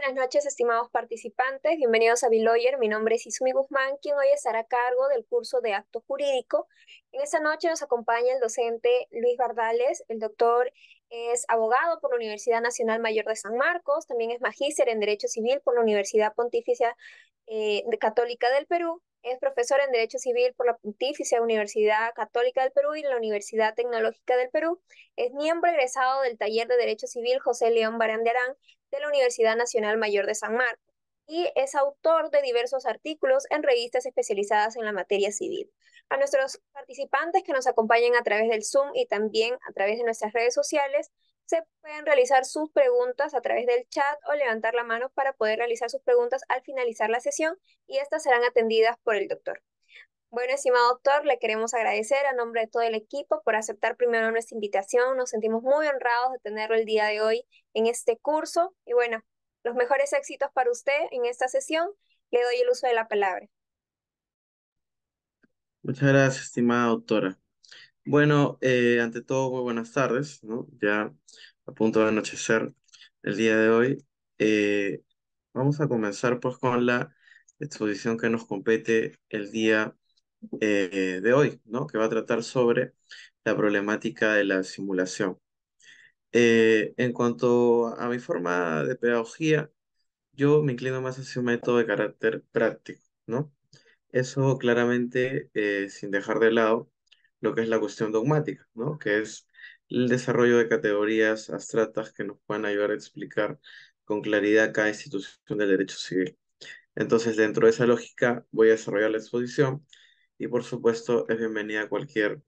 buenas noches, estimados participantes. Bienvenidos a Biloyer. Mi nombre es Isumi Guzmán, quien hoy estará a cargo del curso de acto jurídico. En esta noche nos acompaña el docente Luis Bardales. El doctor es abogado por la Universidad Nacional Mayor de San Marcos. También es magíster en Derecho Civil por la Universidad Pontificia eh, Católica del Perú. Es profesor en Derecho Civil por la Pontificia Universidad Católica del Perú y la Universidad Tecnológica del Perú. Es miembro egresado del Taller de Derecho Civil José León Baranderán de la Universidad Nacional Mayor de San Marcos y es autor de diversos artículos en revistas especializadas en la materia civil. A nuestros participantes que nos acompañen a través del Zoom y también a través de nuestras redes sociales, se pueden realizar sus preguntas a través del chat o levantar la mano para poder realizar sus preguntas al finalizar la sesión y estas serán atendidas por el doctor. Bueno, estimado doctor, le queremos agradecer a nombre de todo el equipo por aceptar primero nuestra invitación. Nos sentimos muy honrados de tenerlo el día de hoy en este curso. Y bueno, los mejores éxitos para usted en esta sesión. Le doy el uso de la palabra. Muchas gracias, estimada doctora. Bueno, eh, ante todo, muy buenas tardes, ¿no? Ya a punto de anochecer el día de hoy. Eh, vamos a comenzar pues con la exposición que nos compete el día eh, de hoy, ¿no? Que va a tratar sobre la problemática de la simulación. Eh, en cuanto a mi forma de pedagogía, yo me inclino más hacia un método de carácter práctico, ¿no? Eso claramente eh, sin dejar de lado lo que es la cuestión dogmática, ¿no? Que es el desarrollo de categorías abstractas que nos puedan ayudar a explicar con claridad cada institución del derecho civil. Entonces, dentro de esa lógica, voy a desarrollar la exposición y, por supuesto, es bienvenida cualquier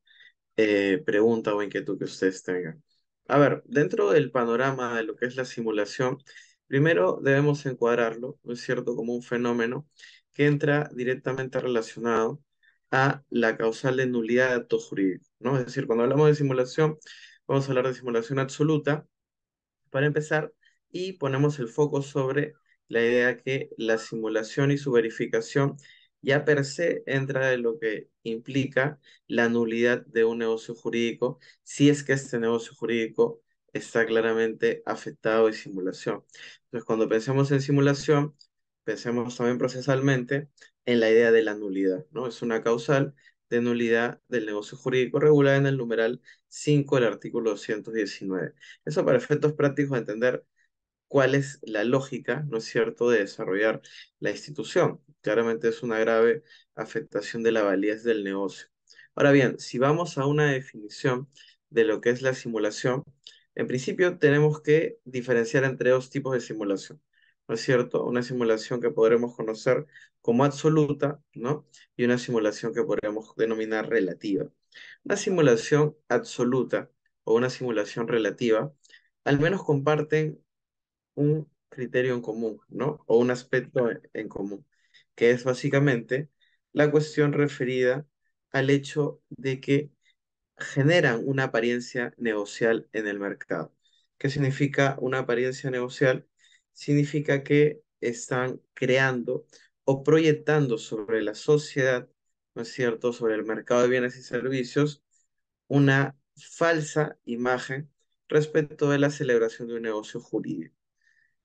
eh, pregunta o inquietud que ustedes tengan. A ver, dentro del panorama de lo que es la simulación, primero debemos encuadrarlo, ¿no es cierto?, como un fenómeno que entra directamente relacionado a la causal de nulidad de acto jurídico, ¿no? Es decir, cuando hablamos de simulación, vamos a hablar de simulación absoluta, para empezar, y ponemos el foco sobre la idea que la simulación y su verificación ya per se entra en lo que implica la nulidad de un negocio jurídico si es que este negocio jurídico está claramente afectado de simulación. Entonces, cuando pensemos en simulación, pensemos también procesalmente en la idea de la nulidad, ¿no? Es una causal de nulidad del negocio jurídico regulada en el numeral 5 del artículo 219. Eso para efectos prácticos de entender cuál es la lógica, ¿no es cierto?, de desarrollar la institución. Claramente es una grave afectación de la validez del negocio. Ahora bien, si vamos a una definición de lo que es la simulación, en principio tenemos que diferenciar entre dos tipos de simulación, ¿no es cierto? Una simulación que podremos conocer como absoluta, ¿no? Y una simulación que podremos denominar relativa. Una simulación absoluta o una simulación relativa al menos comparten un criterio en común, ¿no? O un aspecto en común, que es básicamente la cuestión referida al hecho de que generan una apariencia negocial en el mercado. ¿Qué significa una apariencia negocial? Significa que están creando o proyectando sobre la sociedad, ¿no es cierto?, sobre el mercado de bienes y servicios, una falsa imagen respecto de la celebración de un negocio jurídico.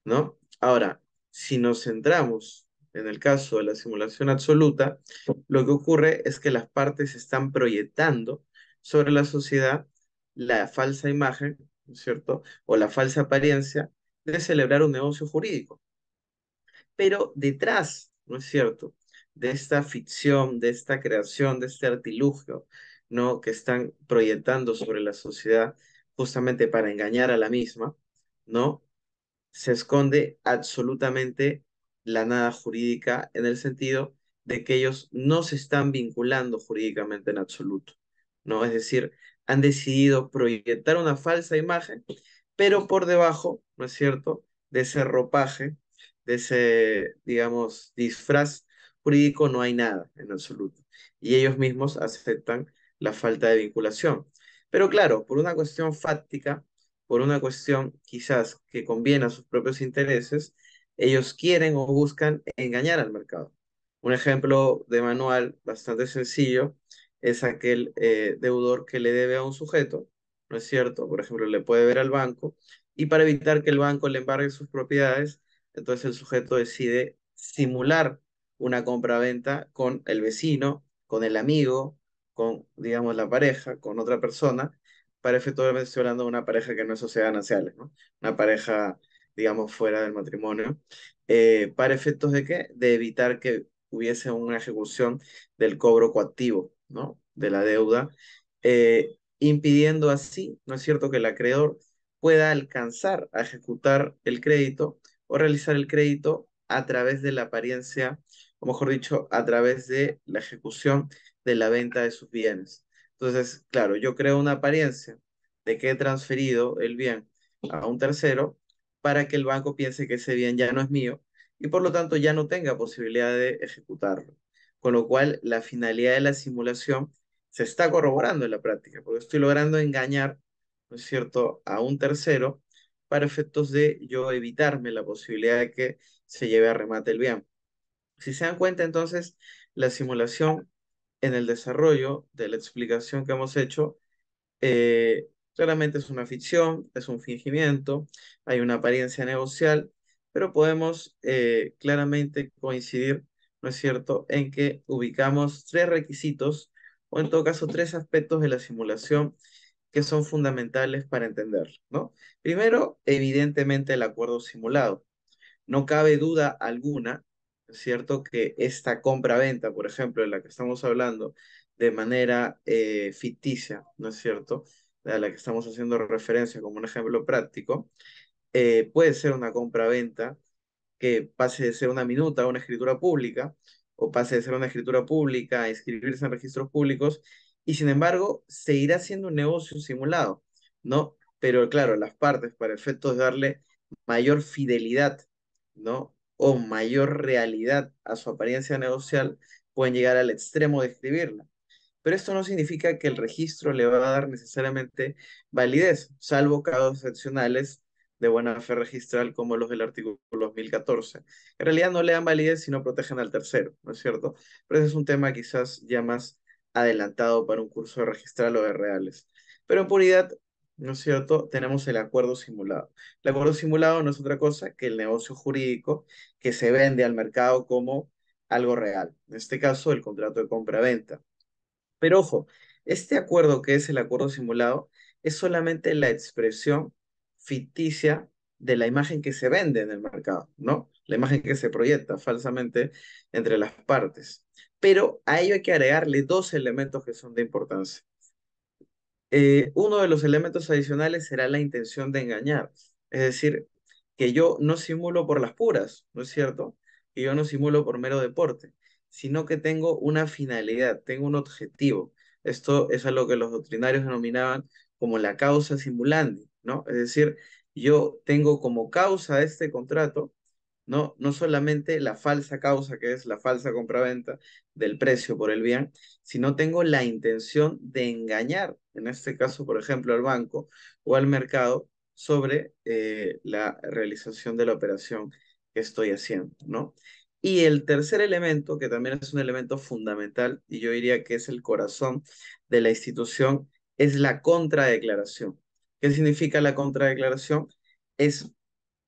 ¿no? Ahora, si nos centramos en el caso de la simulación absoluta, lo que ocurre es que las partes están proyectando sobre la sociedad la falsa imagen, ¿no es cierto? O la falsa apariencia de celebrar un negocio jurídico. Pero detrás, ¿no es cierto? De esta ficción, de esta creación, de este artilugio, ¿no? Que están proyectando sobre la sociedad justamente para engañar a la misma, ¿no? se esconde absolutamente la nada jurídica en el sentido de que ellos no se están vinculando jurídicamente en absoluto, ¿no? Es decir, han decidido proyectar una falsa imagen, pero por debajo, ¿no es cierto?, de ese ropaje, de ese, digamos, disfraz jurídico no hay nada en absoluto. Y ellos mismos aceptan la falta de vinculación. Pero claro, por una cuestión fáctica, por una cuestión quizás que conviene a sus propios intereses, ellos quieren o buscan engañar al mercado. Un ejemplo de manual bastante sencillo es aquel eh, deudor que le debe a un sujeto, ¿no es cierto? Por ejemplo, le puede ver al banco y para evitar que el banco le embargue sus propiedades, entonces el sujeto decide simular una compra-venta con el vecino, con el amigo, con, digamos, la pareja, con otra persona, para efectos, de estoy hablando de una pareja que no es sociedad ¿no? Una pareja, digamos, fuera del matrimonio. Eh, ¿Para efectos de qué? De evitar que hubiese una ejecución del cobro coactivo, ¿no? De la deuda, eh, impidiendo así, ¿no es cierto?, que el acreedor pueda alcanzar a ejecutar el crédito o realizar el crédito a través de la apariencia, o mejor dicho, a través de la ejecución de la venta de sus bienes. Entonces, claro, yo creo una apariencia de que he transferido el bien a un tercero para que el banco piense que ese bien ya no es mío y por lo tanto ya no tenga posibilidad de ejecutarlo. Con lo cual, la finalidad de la simulación se está corroborando en la práctica, porque estoy logrando engañar, ¿no es cierto?, a un tercero para efectos de yo evitarme la posibilidad de que se lleve a remate el bien. Si se dan cuenta, entonces, la simulación en el desarrollo de la explicación que hemos hecho, eh, claramente es una ficción, es un fingimiento, hay una apariencia negocial, pero podemos eh, claramente coincidir, ¿no es cierto?, en que ubicamos tres requisitos o en todo caso tres aspectos de la simulación que son fundamentales para entenderlo, ¿no? Primero, evidentemente el acuerdo simulado. No cabe duda alguna ¿cierto? Que esta compra-venta, por ejemplo, de la que estamos hablando, de manera eh, ficticia, ¿no es cierto? A la que estamos haciendo referencia como un ejemplo práctico, eh, puede ser una compra-venta que pase de ser una minuta a una escritura pública, o pase de ser una escritura pública a inscribirse en registros públicos, y sin embargo, seguirá siendo un negocio simulado, ¿no? Pero claro, las partes, para efectos de darle mayor fidelidad, ¿no? o mayor realidad a su apariencia negocial, pueden llegar al extremo de escribirla. Pero esto no significa que el registro le va a dar necesariamente validez, salvo casos excepcionales de buena fe registral como los del artículo 2014. En realidad no le dan validez si no protegen al tercero, ¿no es cierto? Pero ese es un tema quizás ya más adelantado para un curso de registral o de reales. Pero en puridad ¿no es cierto? Tenemos el acuerdo simulado. El acuerdo simulado no es otra cosa que el negocio jurídico que se vende al mercado como algo real. En este caso, el contrato de compra-venta. Pero ojo, este acuerdo que es el acuerdo simulado es solamente la expresión ficticia de la imagen que se vende en el mercado, ¿no? La imagen que se proyecta falsamente entre las partes. Pero a ello hay que agregarle dos elementos que son de importancia. Eh, uno de los elementos adicionales será la intención de engañar, es decir, que yo no simulo por las puras, ¿no es cierto? y yo no simulo por mero deporte, sino que tengo una finalidad, tengo un objetivo. Esto es a lo que los doctrinarios denominaban como la causa simulandi, ¿no? Es decir, yo tengo como causa este contrato ¿no? No solamente la falsa causa, que es la falsa compraventa del precio por el bien, sino tengo la intención de engañar, en este caso, por ejemplo, al banco o al mercado sobre eh, la realización de la operación que estoy haciendo, ¿no? Y el tercer elemento, que también es un elemento fundamental, y yo diría que es el corazón de la institución, es la contradeclaración. ¿Qué significa la contradeclaración? Es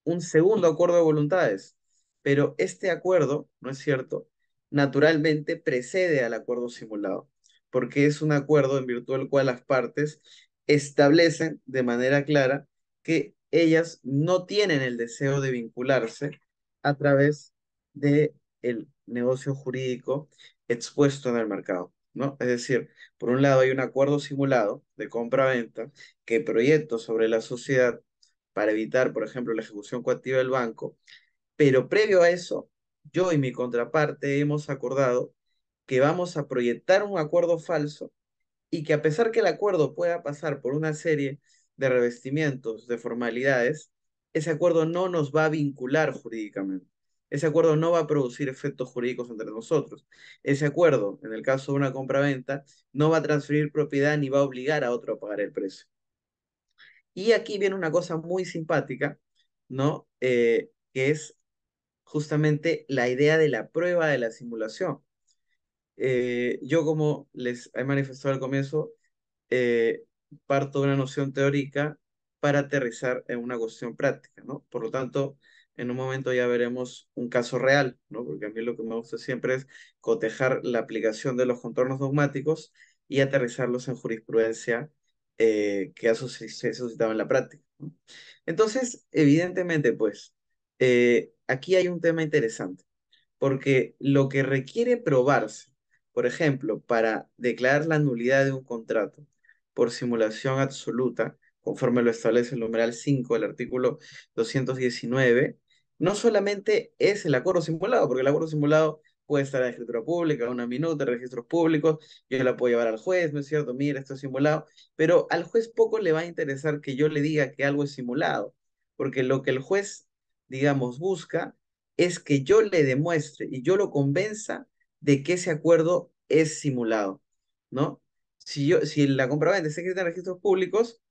un segundo acuerdo de voluntades, pero este acuerdo, ¿no es cierto?, naturalmente precede al acuerdo simulado, porque es un acuerdo en virtud del cual las partes establecen de manera clara que ellas no tienen el deseo de vincularse a través de el negocio jurídico expuesto en el mercado, ¿no? Es decir, por un lado hay un acuerdo simulado de compra-venta que proyecta sobre la sociedad para evitar, por ejemplo, la ejecución coactiva del banco. Pero previo a eso, yo y mi contraparte hemos acordado que vamos a proyectar un acuerdo falso y que a pesar que el acuerdo pueda pasar por una serie de revestimientos, de formalidades, ese acuerdo no nos va a vincular jurídicamente. Ese acuerdo no va a producir efectos jurídicos entre nosotros. Ese acuerdo, en el caso de una compraventa, no va a transferir propiedad ni va a obligar a otro a pagar el precio. Y aquí viene una cosa muy simpática, ¿no? Eh, que es justamente la idea de la prueba de la simulación. Eh, yo, como les he manifestado al comienzo, eh, parto de una noción teórica para aterrizar en una cuestión práctica, ¿no? Por lo tanto, en un momento ya veremos un caso real, ¿no? Porque a mí lo que me gusta siempre es cotejar la aplicación de los contornos dogmáticos y aterrizarlos en jurisprudencia eh, que ha se suscitado en la práctica. Entonces, evidentemente, pues, eh, aquí hay un tema interesante, porque lo que requiere probarse, por ejemplo, para declarar la nulidad de un contrato por simulación absoluta, conforme lo establece el numeral 5 del artículo 219, no solamente es el acuerdo simulado, porque el acuerdo simulado puede estar la escritura pública, una minuta, registros públicos, yo la puedo llevar al juez, ¿no es cierto? Mira, esto es simulado, pero al juez poco le va a interesar que yo le diga que algo es simulado, porque lo que el juez, digamos, busca es que yo le demuestre y yo lo convenza de que ese acuerdo es simulado, ¿no? Si, yo, si la compraventa está escrita en registros públicos,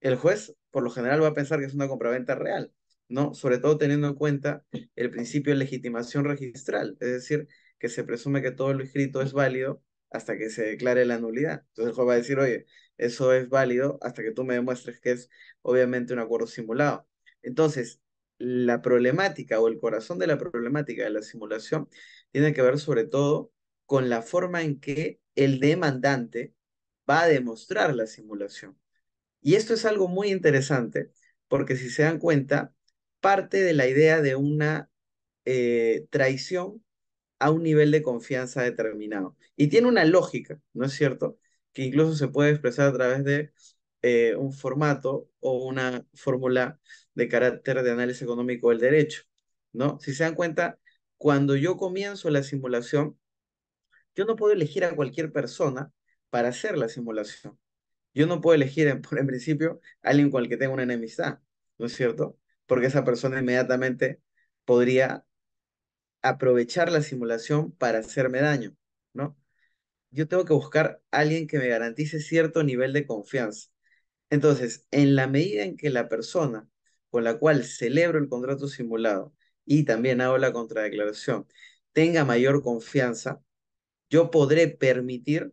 el juez por lo general va a pensar que es una compraventa real. ¿no? Sobre todo teniendo en cuenta el principio de legitimación registral, es decir, que se presume que todo lo escrito es válido hasta que se declare la nulidad. Entonces el juez va a decir, oye, eso es válido hasta que tú me demuestres que es obviamente un acuerdo simulado. Entonces, la problemática o el corazón de la problemática de la simulación tiene que ver sobre todo con la forma en que el demandante va a demostrar la simulación. Y esto es algo muy interesante porque si se dan cuenta, parte de la idea de una eh, traición a un nivel de confianza determinado. Y tiene una lógica, ¿no es cierto? Que incluso se puede expresar a través de eh, un formato o una fórmula de carácter de análisis económico del derecho, ¿no? Si se dan cuenta, cuando yo comienzo la simulación, yo no puedo elegir a cualquier persona para hacer la simulación. Yo no puedo elegir, en, principio, a alguien con el que tengo una enemistad, ¿no es cierto? porque esa persona inmediatamente podría aprovechar la simulación para hacerme daño, ¿no? Yo tengo que buscar a alguien que me garantice cierto nivel de confianza. Entonces, en la medida en que la persona con la cual celebro el contrato simulado y también hago la contradeclaración tenga mayor confianza, yo podré permitir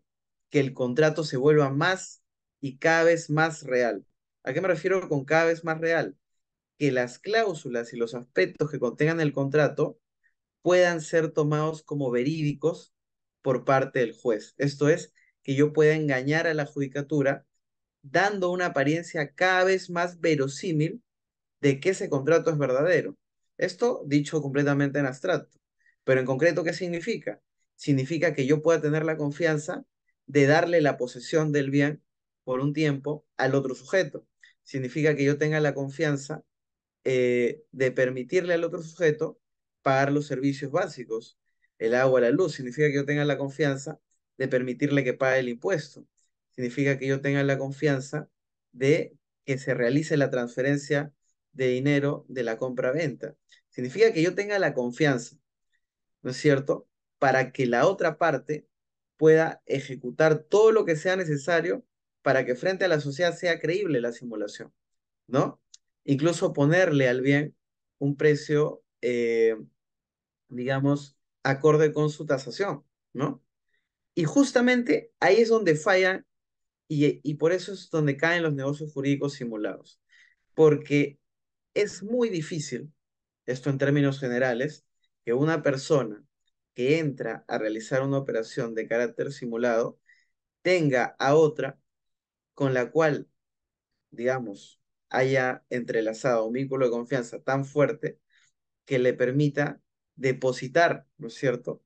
que el contrato se vuelva más y cada vez más real. ¿A qué me refiero con cada vez más real? que las cláusulas y los aspectos que contengan el contrato puedan ser tomados como verídicos por parte del juez. Esto es, que yo pueda engañar a la judicatura dando una apariencia cada vez más verosímil de que ese contrato es verdadero. Esto dicho completamente en abstracto. Pero en concreto, ¿qué significa? Significa que yo pueda tener la confianza de darle la posesión del bien por un tiempo al otro sujeto. Significa que yo tenga la confianza eh, de permitirle al otro sujeto pagar los servicios básicos, el agua, la luz. Significa que yo tenga la confianza de permitirle que pague el impuesto. Significa que yo tenga la confianza de que se realice la transferencia de dinero de la compra-venta. Significa que yo tenga la confianza, ¿no es cierto?, para que la otra parte pueda ejecutar todo lo que sea necesario para que frente a la sociedad sea creíble la simulación, ¿no? incluso ponerle al bien un precio, eh, digamos, acorde con su tasación, ¿no? Y justamente ahí es donde fallan y por eso es donde caen los negocios jurídicos simulados, porque es muy difícil, esto en términos generales, que una persona que entra a realizar una operación de carácter simulado tenga a otra con la cual, digamos, haya entrelazado un vínculo de confianza tan fuerte que le permita depositar, ¿no es cierto?,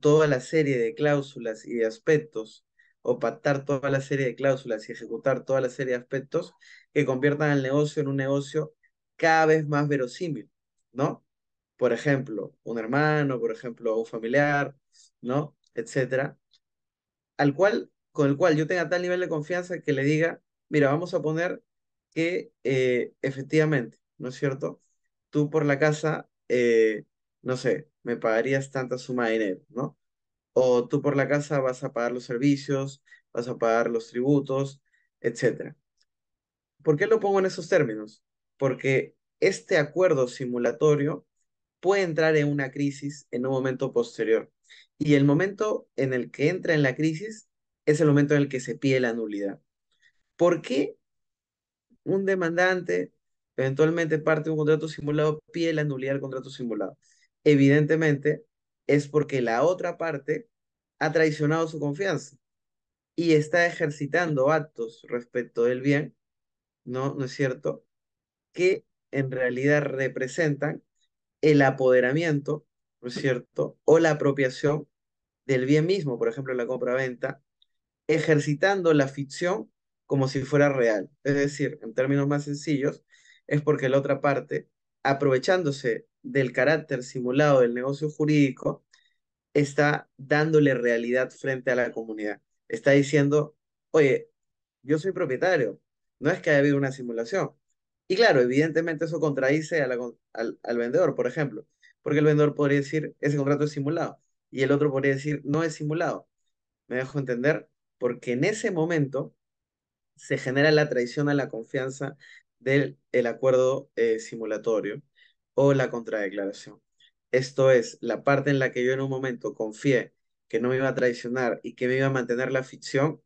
toda la serie de cláusulas y de aspectos, o pactar toda la serie de cláusulas y ejecutar toda la serie de aspectos que conviertan al negocio en un negocio cada vez más verosímil, ¿no? Por ejemplo, un hermano, por ejemplo, un familiar, ¿no? Etcétera. Al cual, con el cual yo tenga tal nivel de confianza que le diga, mira, vamos a poner que eh, efectivamente, ¿no es cierto? Tú por la casa, eh, no sé, me pagarías tanta suma de dinero, ¿no? O tú por la casa vas a pagar los servicios, vas a pagar los tributos, etc. ¿Por qué lo pongo en esos términos? Porque este acuerdo simulatorio puede entrar en una crisis en un momento posterior. Y el momento en el que entra en la crisis es el momento en el que se pide la nulidad. ¿Por qué un demandante eventualmente parte de un contrato simulado pide la nulidad del contrato simulado. Evidentemente es porque la otra parte ha traicionado su confianza y está ejercitando actos respecto del bien, ¿no? ¿No es cierto? Que en realidad representan el apoderamiento, ¿no es cierto? O la apropiación del bien mismo, por ejemplo, la compra-venta, ejercitando la ficción como si fuera real. Es decir, en términos más sencillos, es porque la otra parte, aprovechándose del carácter simulado del negocio jurídico, está dándole realidad frente a la comunidad. Está diciendo, oye, yo soy propietario, no es que haya habido una simulación. Y claro, evidentemente eso contradice a al, al vendedor, por ejemplo, porque el vendedor podría decir, ese contrato es simulado, y el otro podría decir, no es simulado. Me dejo entender, porque en ese momento se genera la traición a la confianza del el acuerdo eh, simulatorio o la contradeclaración. Esto es la parte en la que yo en un momento confié que no me iba a traicionar y que me iba a mantener la ficción,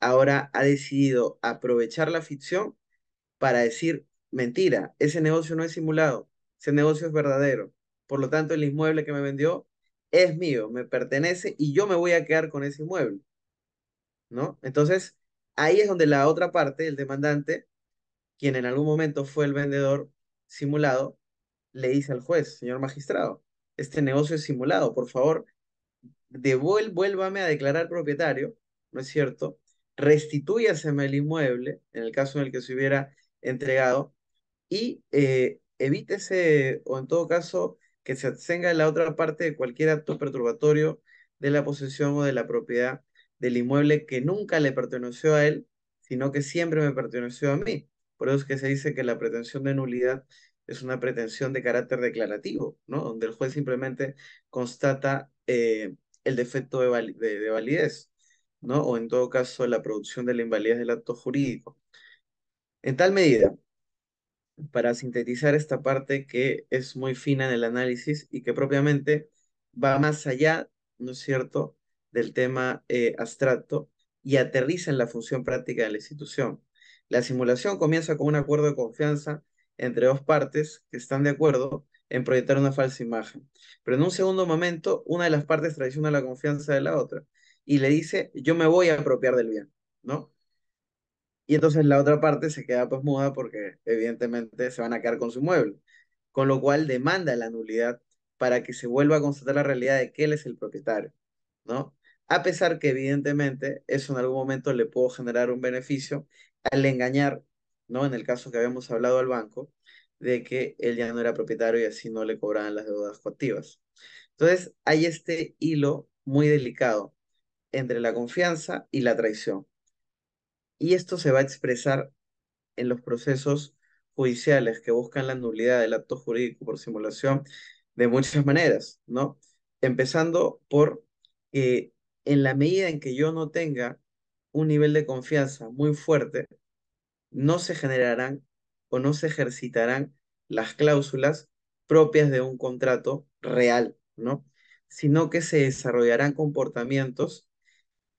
ahora ha decidido aprovechar la ficción para decir, mentira, ese negocio no es simulado, ese negocio es verdadero. Por lo tanto, el inmueble que me vendió es mío, me pertenece y yo me voy a quedar con ese inmueble. ¿No? Entonces, ahí es donde la otra parte, el demandante, quien en algún momento fue el vendedor simulado, le dice al juez, señor magistrado, este negocio es simulado, por favor, devuélvame vuélvame a declarar propietario, ¿no es cierto? Restitúyaseme el inmueble, en el caso en el que se hubiera entregado, y eh, evítese, o en todo caso, que se abstenga la otra parte de cualquier acto perturbatorio de la posesión o de la propiedad del inmueble que nunca le perteneció a él, sino que siempre me perteneció a mí. Por eso es que se dice que la pretensión de nulidad es una pretensión de carácter declarativo, ¿no? Donde el juez simplemente constata eh, el defecto de, de, validez, ¿no? O en todo caso, la producción de la invalidez del acto jurídico. En tal medida, para sintetizar esta parte que es muy fina en el análisis y que propiamente va más allá, ¿no es cierto?, del tema eh, abstracto y aterriza en la función práctica de la institución. La simulación comienza con un acuerdo de confianza entre dos partes que están de acuerdo en proyectar una falsa imagen. Pero en un segundo momento, una de las partes traiciona la confianza de la otra y le dice, yo me voy a apropiar del bien, ¿no? Y entonces la otra parte se queda pues muda porque evidentemente se van a quedar con su mueble, con lo cual demanda la nulidad para que se vuelva a constatar la realidad de que él es el propietario, ¿no? a pesar que evidentemente eso en algún momento le pudo generar un beneficio al engañar, ¿no? En el caso que habíamos hablado al banco, de que él ya no era propietario y así no le cobraban las deudas coactivas. Entonces, hay este hilo muy delicado entre la confianza y la traición. Y esto se va a expresar en los procesos judiciales que buscan la nulidad del acto jurídico por simulación de muchas maneras, ¿no? Empezando por eh, en la medida en que yo no tenga un nivel de confianza muy fuerte, no se generarán o no se ejercitarán las cláusulas propias de un contrato real, ¿no? Sino que se desarrollarán comportamientos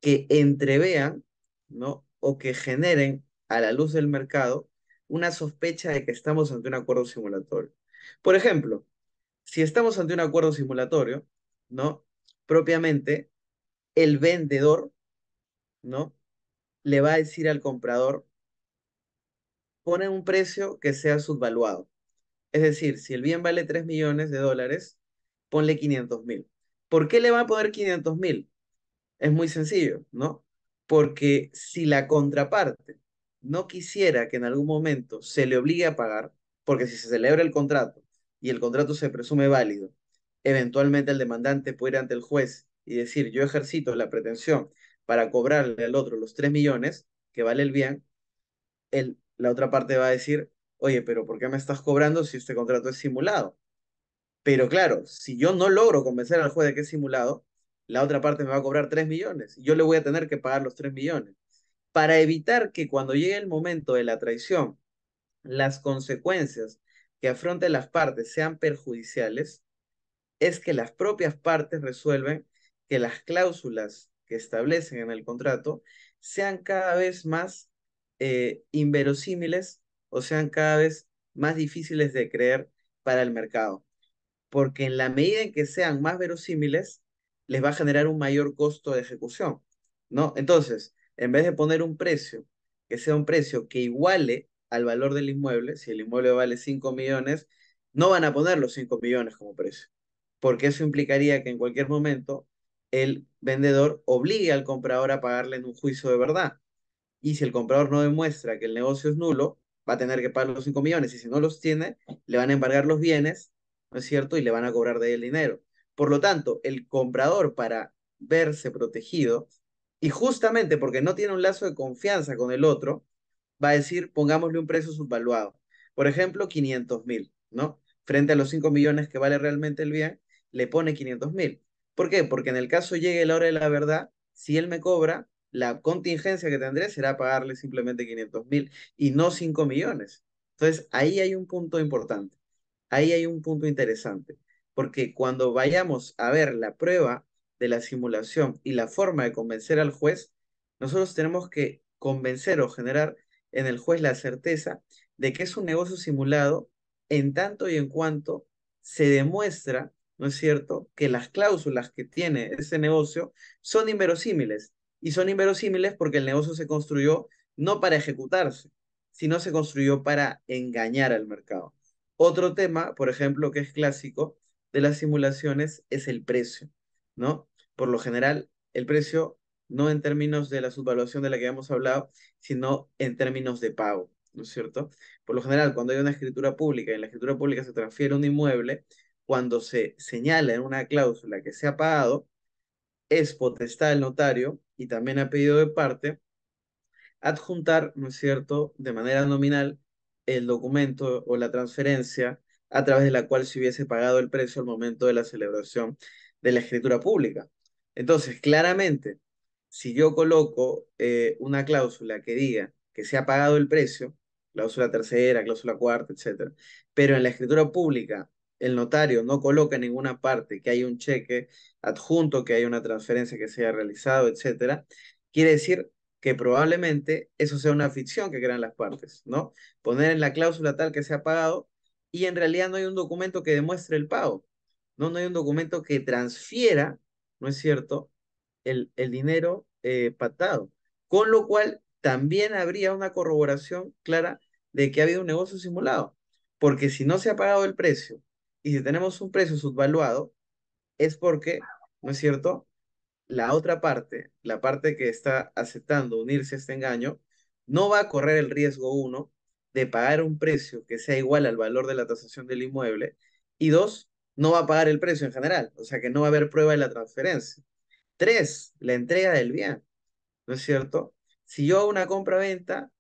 que entrevean, ¿no? O que generen a la luz del mercado una sospecha de que estamos ante un acuerdo simulatorio. Por ejemplo, si estamos ante un acuerdo simulatorio, ¿no? Propiamente el vendedor, ¿no? Le va a decir al comprador, pone un precio que sea subvaluado. Es decir, si el bien vale 3 millones de dólares, ponle 500 mil. ¿Por qué le va a poner 500 mil? Es muy sencillo, ¿no? Porque si la contraparte no quisiera que en algún momento se le obligue a pagar, porque si se celebra el contrato y el contrato se presume válido, eventualmente el demandante puede ir ante el juez y decir, yo ejercito la pretensión para cobrarle al otro los 3 millones que vale el bien, el, la otra parte va a decir, oye, pero ¿por qué me estás cobrando si este contrato es simulado? Pero claro, si yo no logro convencer al juez de que es simulado, la otra parte me va a cobrar 3 millones. Yo le voy a tener que pagar los 3 millones. Para evitar que cuando llegue el momento de la traición, las consecuencias que afronten las partes sean perjudiciales, es que las propias partes resuelven que las cláusulas que establecen en el contrato sean cada vez más eh, inverosímiles o sean cada vez más difíciles de creer para el mercado. Porque en la medida en que sean más verosímiles, les va a generar un mayor costo de ejecución, ¿no? Entonces, en vez de poner un precio que sea un precio que iguale al valor del inmueble, si el inmueble vale 5 millones, no van a poner los 5 millones como precio, porque eso implicaría que en cualquier momento el vendedor obligue al comprador a pagarle en un juicio de verdad. Y si el comprador no demuestra que el negocio es nulo, va a tener que pagar los 5 millones. Y si no los tiene, le van a embargar los bienes, ¿no es cierto? Y le van a cobrar de él dinero. Por lo tanto, el comprador para verse protegido, y justamente porque no tiene un lazo de confianza con el otro, va a decir, pongámosle un precio subvaluado. Por ejemplo, 500 mil, ¿no? Frente a los 5 millones que vale realmente el bien, le pone 500 mil. ¿Por qué? Porque en el caso llegue la hora de la verdad, si él me cobra, la contingencia que tendré será pagarle simplemente 500 mil y no 5 millones. Entonces, ahí hay un punto importante, ahí hay un punto interesante, porque cuando vayamos a ver la prueba de la simulación y la forma de convencer al juez, nosotros tenemos que convencer o generar en el juez la certeza de que es un negocio simulado en tanto y en cuanto se demuestra ¿no es cierto?, que las cláusulas que tiene ese negocio son inverosímiles. Y son inverosímiles porque el negocio se construyó no para ejecutarse, sino se construyó para engañar al mercado. Otro tema, por ejemplo, que es clásico de las simulaciones es el precio, ¿no? Por lo general, el precio no en términos de la subvaluación de la que hemos hablado, sino en términos de pago, ¿no es cierto? Por lo general, cuando hay una escritura pública y en la escritura pública se transfiere un inmueble, cuando se señala en una cláusula que se ha pagado, es potestad del notario y también ha pedido de parte adjuntar, ¿no es cierto?, de manera nominal el documento o la transferencia a través de la cual se hubiese pagado el precio al momento de la celebración de la escritura pública. Entonces, claramente, si yo coloco eh, una cláusula que diga que se ha pagado el precio, cláusula tercera, cláusula cuarta, etc., pero en la escritura pública el notario no coloca en ninguna parte que hay un cheque adjunto, que hay una transferencia que se haya realizado, etcétera, quiere decir que probablemente eso sea una ficción que crean las partes, ¿no? Poner en la cláusula tal que se ha pagado y en realidad no hay un documento que demuestre el pago, ¿no? No hay un documento que transfiera, ¿no es cierto?, el, el dinero eh, pactado. Con lo cual, también habría una corroboración clara de que ha habido un negocio simulado, porque si no se ha pagado el precio y si tenemos un precio subvaluado, es porque, ¿no es cierto? La otra parte, la parte que está aceptando unirse a este engaño, no va a correr el riesgo, uno, de pagar un precio que sea igual al valor de la tasación del inmueble, y dos, no va a pagar el precio en general, o sea que no va a haber prueba de la transferencia. Tres, la entrega del bien, ¿no es cierto? Si yo hago una compra-venta,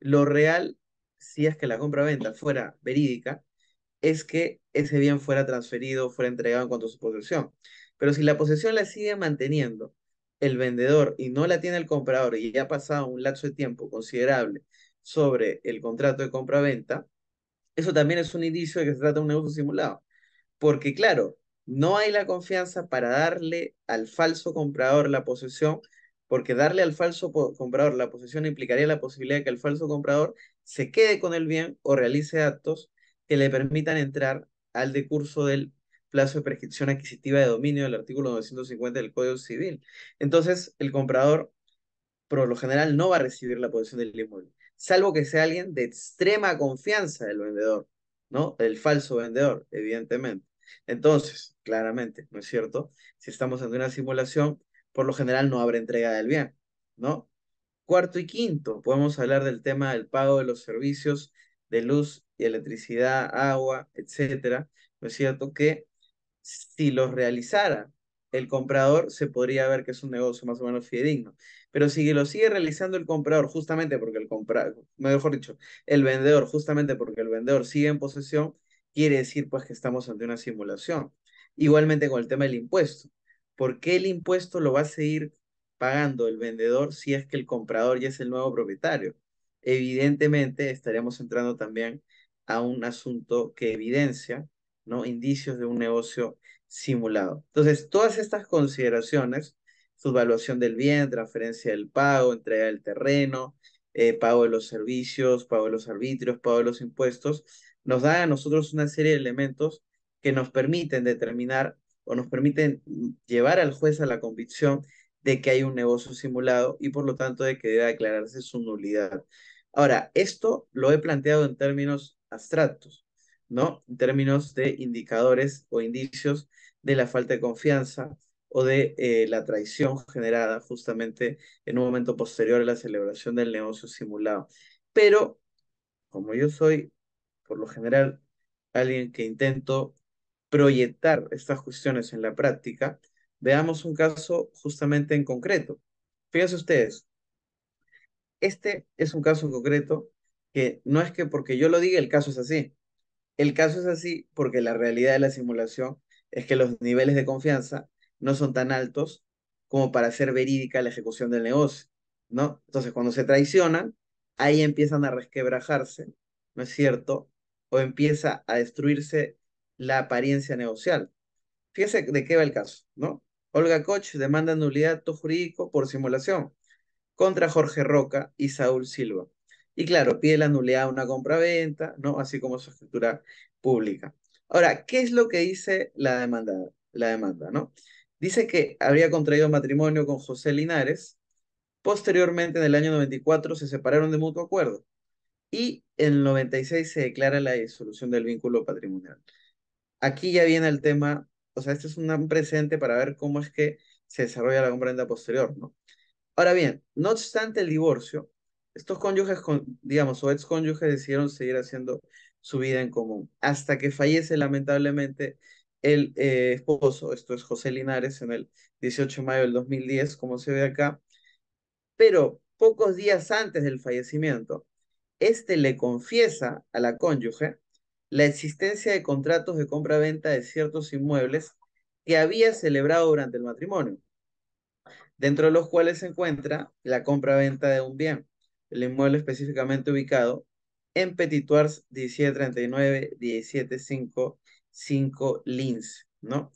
lo real, si es que la compra-venta fuera verídica, es que ese bien fuera transferido, fuera entregado en cuanto a su posesión. Pero si la posesión la sigue manteniendo el vendedor y no la tiene el comprador y ya ha pasado un lapso de tiempo considerable sobre el contrato de compra-venta, eso también es un indicio de que se trata de un negocio simulado. Porque claro, no hay la confianza para darle al falso comprador la posesión, porque darle al falso comprador la posesión implicaría la posibilidad de que el falso comprador se quede con el bien o realice actos que le permitan entrar al decurso del plazo de prescripción adquisitiva de dominio del artículo 950 del Código Civil. Entonces, el comprador, por lo general, no va a recibir la posesión del inmueble, salvo que sea alguien de extrema confianza del vendedor, ¿no? Del falso vendedor, evidentemente. Entonces, claramente, ¿no es cierto? Si estamos ante una simulación, por lo general no habrá entrega del bien, ¿no? Cuarto y quinto, podemos hablar del tema del pago de los servicios de luz y electricidad, agua, etcétera, ¿no es cierto? Que si lo realizara el comprador, se podría ver que es un negocio más o menos fidedigno. Pero si lo sigue realizando el comprador, justamente porque el comprador, mejor dicho, el vendedor, justamente porque el vendedor sigue en posesión, quiere decir pues que estamos ante una simulación. Igualmente con el tema del impuesto. ¿Por qué el impuesto lo va a seguir pagando el vendedor si es que el comprador ya es el nuevo propietario? evidentemente estaríamos entrando también a un asunto que evidencia ¿no? indicios de un negocio simulado. Entonces, todas estas consideraciones, subvaluación del bien, transferencia del pago, entrega del terreno, eh, pago de los servicios, pago de los arbitrios, pago de los impuestos, nos dan a nosotros una serie de elementos que nos permiten determinar o nos permiten llevar al juez a la convicción de que hay un negocio simulado y por lo tanto de que debe declararse su nulidad. Ahora, esto lo he planteado en términos abstractos, ¿no? En términos de indicadores o indicios de la falta de confianza o de eh, la traición generada justamente en un momento posterior a la celebración del negocio simulado. Pero, como yo soy, por lo general, alguien que intento proyectar estas cuestiones en la práctica, Veamos un caso justamente en concreto. Fíjense ustedes, este es un caso concreto que no es que porque yo lo diga el caso es así. El caso es así porque la realidad de la simulación es que los niveles de confianza no son tan altos como para hacer verídica la ejecución del negocio, ¿no? Entonces, cuando se traicionan, ahí empiezan a resquebrajarse, ¿no es cierto? O empieza a destruirse la apariencia negocial. Fíjese de qué va el caso, ¿no? Olga Koch demanda nulidad acto jurídico por simulación contra Jorge Roca y Saúl Silva. Y claro, pide la nulidad de una compraventa, ¿no? Así como su escritura pública. Ahora, ¿qué es lo que dice la demanda? La demanda, ¿no? Dice que había contraído matrimonio con José Linares. Posteriormente, en el año 94, se separaron de mutuo acuerdo. Y en el 96 se declara la disolución del vínculo patrimonial. Aquí ya viene el tema o sea, este es un presente para ver cómo es que se desarrolla la comprenda posterior, ¿no? Ahora bien, no obstante el divorcio, estos cónyuges, digamos, o ex-cónyuges, decidieron seguir haciendo su vida en común, hasta que fallece lamentablemente el eh, esposo, esto es José Linares, en el 18 de mayo del 2010, como se ve acá, pero pocos días antes del fallecimiento, este le confiesa a la cónyuge la existencia de contratos de compra-venta de ciertos inmuebles que había celebrado durante el matrimonio, dentro de los cuales se encuentra la compra-venta de un bien, el inmueble específicamente ubicado en Petituars 1739 1755 Lins, ¿no?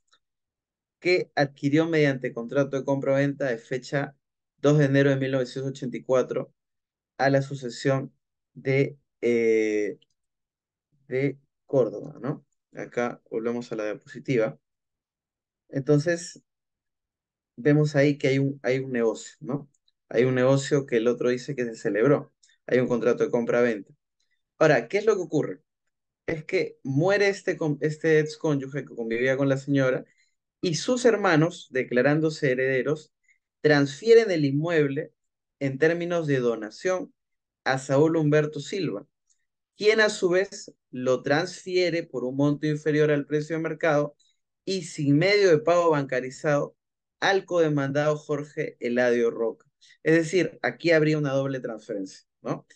Que adquirió mediante contrato de compra-venta de fecha 2 de enero de 1984 a la sucesión de eh, de Córdoba, ¿no? Acá volvemos a la diapositiva. Entonces, vemos ahí que hay un, hay un negocio, ¿no? Hay un negocio que el otro dice que se celebró. Hay un contrato de compra-venta. Ahora, ¿qué es lo que ocurre? Es que muere este, este ex cónyuge que convivía con la señora y sus hermanos, declarándose herederos, transfieren el inmueble en términos de donación a Saúl Humberto Silva, quien a su vez lo transfiere por un monto inferior al precio de mercado y sin medio de pago bancarizado al codemandado Jorge Eladio Roca. Es decir, aquí habría una doble transferencia, ¿no?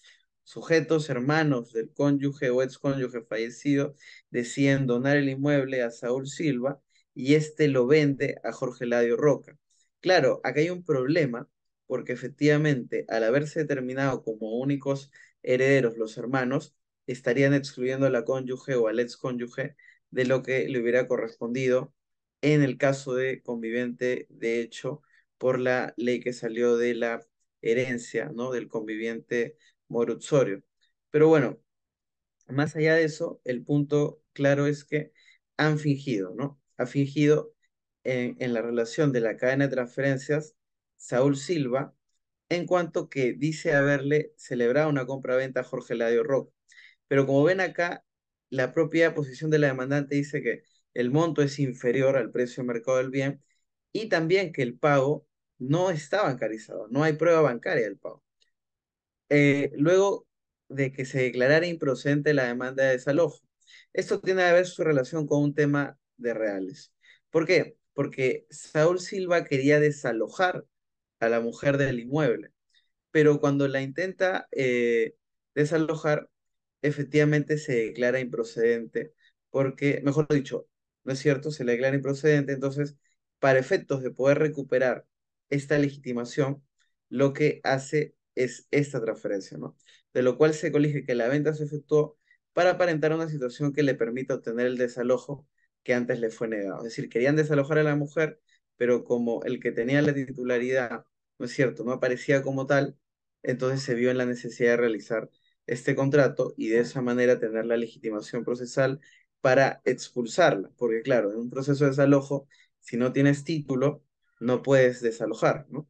Sujetos hermanos del cónyuge o ex cónyuge fallecido deciden donar el inmueble a Saúl Silva y este lo vende a Jorge Eladio Roca. Claro, acá hay un problema porque efectivamente al haberse determinado como únicos herederos los hermanos, estarían excluyendo a la cónyuge o al ex cónyuge de lo que le hubiera correspondido en el caso de conviviente de hecho por la ley que salió de la herencia, ¿no? Del conviviente morutsorio. Pero bueno, más allá de eso, el punto claro es que han fingido, ¿no? Ha fingido en, la relación de la cadena de transferencias Saúl Silva en cuanto que dice haberle celebrado una compraventa a Jorge Ladio Rock. Pero como ven acá, la propia posición de la demandante dice que el monto es inferior al precio de mercado del bien y también que el pago no está bancarizado, no hay prueba bancaria del pago. Eh, luego de que se declarara improcedente la demanda de desalojo. Esto tiene que ver su relación con un tema de reales. ¿Por qué? Porque Saúl Silva quería desalojar a la mujer del inmueble, pero cuando la intenta eh, desalojar, efectivamente se declara improcedente, porque, mejor dicho, no es cierto, se le declara improcedente, entonces, para efectos de poder recuperar esta legitimación, lo que hace es esta transferencia, ¿no? De lo cual se colige que la venta se efectuó para aparentar una situación que le permita obtener el desalojo que antes le fue negado. Es decir, querían desalojar a la mujer, pero como el que tenía la titularidad, no es cierto, no aparecía como tal, entonces se vio en la necesidad de realizar este contrato y de esa manera tener la legitimación procesal para expulsarla, porque claro, en un proceso de desalojo, si no tienes título, no puedes desalojar, ¿no?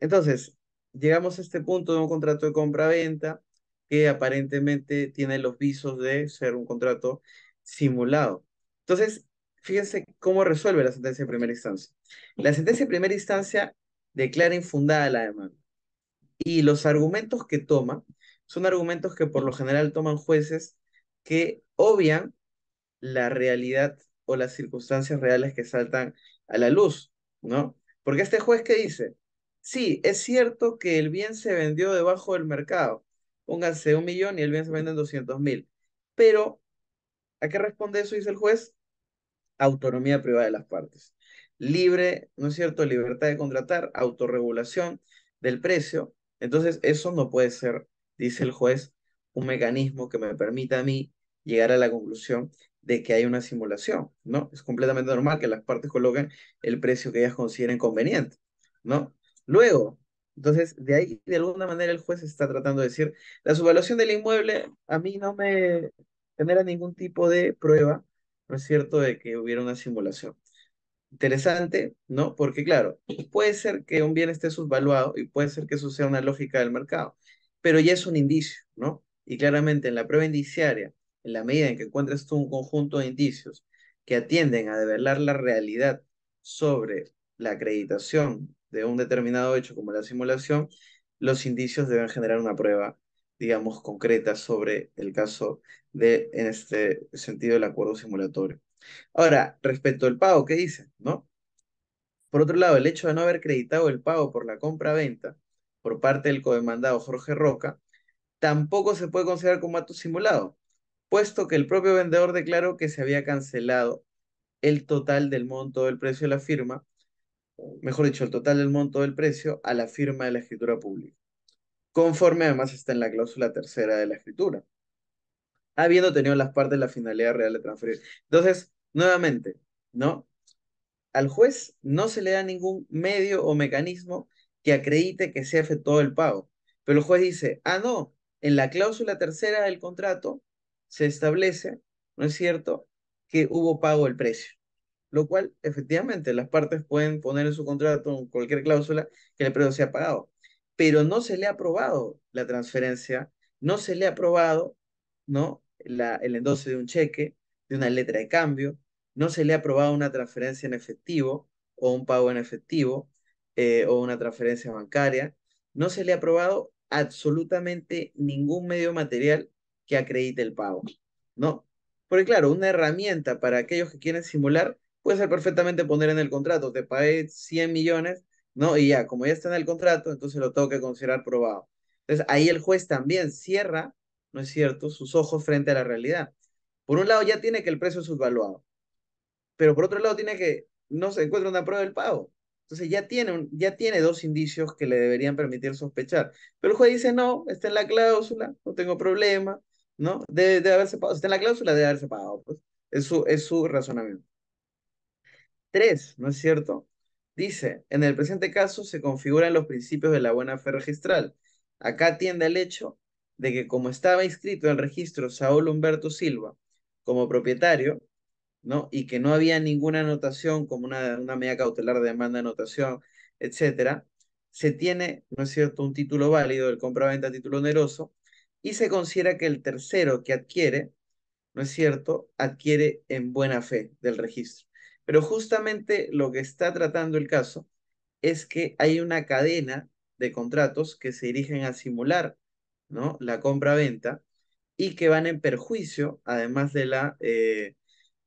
Entonces, llegamos a este punto de un contrato de compra-venta que aparentemente tiene los visos de ser un contrato simulado. Entonces, fíjense cómo resuelve la sentencia de primera instancia. La sentencia de primera instancia declara infundada la demanda y los argumentos que toma son argumentos que por lo general toman jueces que obvian la realidad o las circunstancias reales que saltan a la luz, ¿no? Porque este juez que dice, sí, es cierto que el bien se vendió debajo del mercado, pónganse un millón y el bien se vende en 200 mil, pero ¿a qué responde eso? Dice el juez, autonomía privada de las partes. Libre, ¿no es cierto? Libertad de contratar, autorregulación del precio. Entonces, eso no puede ser dice el juez, un mecanismo que me permita a mí llegar a la conclusión de que hay una simulación, ¿no? Es completamente normal que las partes coloquen el precio que ellas consideren conveniente, ¿no? Luego, entonces, de ahí, de alguna manera, el juez está tratando de decir, la subvaluación del inmueble a mí no me genera ningún tipo de prueba, ¿no es cierto?, de que hubiera una simulación. Interesante, ¿no? Porque, claro, puede ser que un bien esté subvaluado y puede ser que eso sea una lógica del mercado pero ya es un indicio, ¿no? Y claramente en la prueba indiciaria, en la medida en que encuentres tú un conjunto de indicios que atienden a develar la realidad sobre la acreditación de un determinado hecho como la simulación, los indicios deben generar una prueba, digamos, concreta sobre el caso de, en este sentido, el acuerdo simulatorio. Ahora, respecto al pago, ¿qué dice? ¿No? Por otro lado, el hecho de no haber acreditado el pago por la compra-venta por parte del codemandado Jorge Roca, tampoco se puede considerar como acto simulado, puesto que el propio vendedor declaró que se había cancelado el total del monto del precio de la firma, mejor dicho, el total del monto del precio a la firma de la escritura pública, conforme además está en la cláusula tercera de la escritura, habiendo tenido las partes la finalidad real de transferir. Entonces, nuevamente, ¿no? Al juez no se le da ningún medio o mecanismo que acredite que se ha efectuado el pago. Pero el juez dice, ah, no, en la cláusula tercera del contrato se establece, ¿no es cierto?, que hubo pago del precio. Lo cual, efectivamente, las partes pueden poner en su contrato, en cualquier cláusula, que el precio sea pagado. Pero no se le ha aprobado la transferencia, no se le ha aprobado, ¿no?, la, el endoso de un cheque, de una letra de cambio, no se le ha aprobado una transferencia en efectivo o un pago en efectivo, eh, o una transferencia bancaria, no se le ha probado absolutamente ningún medio material que acredite el pago, ¿no? Porque claro, una herramienta para aquellos que quieren simular puede ser perfectamente poner en el contrato, te pagué 100 millones, ¿no? Y ya, como ya está en el contrato, entonces lo tengo que considerar probado. Entonces ahí el juez también cierra, ¿no es cierto?, sus ojos frente a la realidad. Por un lado ya tiene que el precio es subvaluado, pero por otro lado tiene que no se encuentra una prueba del pago. Entonces ya tiene, ya tiene dos indicios que le deberían permitir sospechar. Pero el juez dice, no, está en la cláusula, no tengo problema, ¿no? Debe, haberse pagado, está en la cláusula, debe haberse pagado. Pues. Es, su, es su razonamiento. Tres, ¿no es cierto? Dice, en el presente caso se configuran los principios de la buena fe registral. Acá atiende el hecho de que como estaba inscrito en el registro Saúl Humberto Silva como propietario, ¿no? Y que no había ninguna anotación como una, una medida cautelar de demanda de anotación, etcétera, se tiene, ¿no es cierto?, un título válido, del compra-venta título oneroso, y se considera que el tercero que adquiere, ¿no es cierto?, adquiere en buena fe del registro. Pero justamente lo que está tratando el caso es que hay una cadena de contratos que se dirigen a simular ¿no? la compra-venta y que van en perjuicio, además de la eh,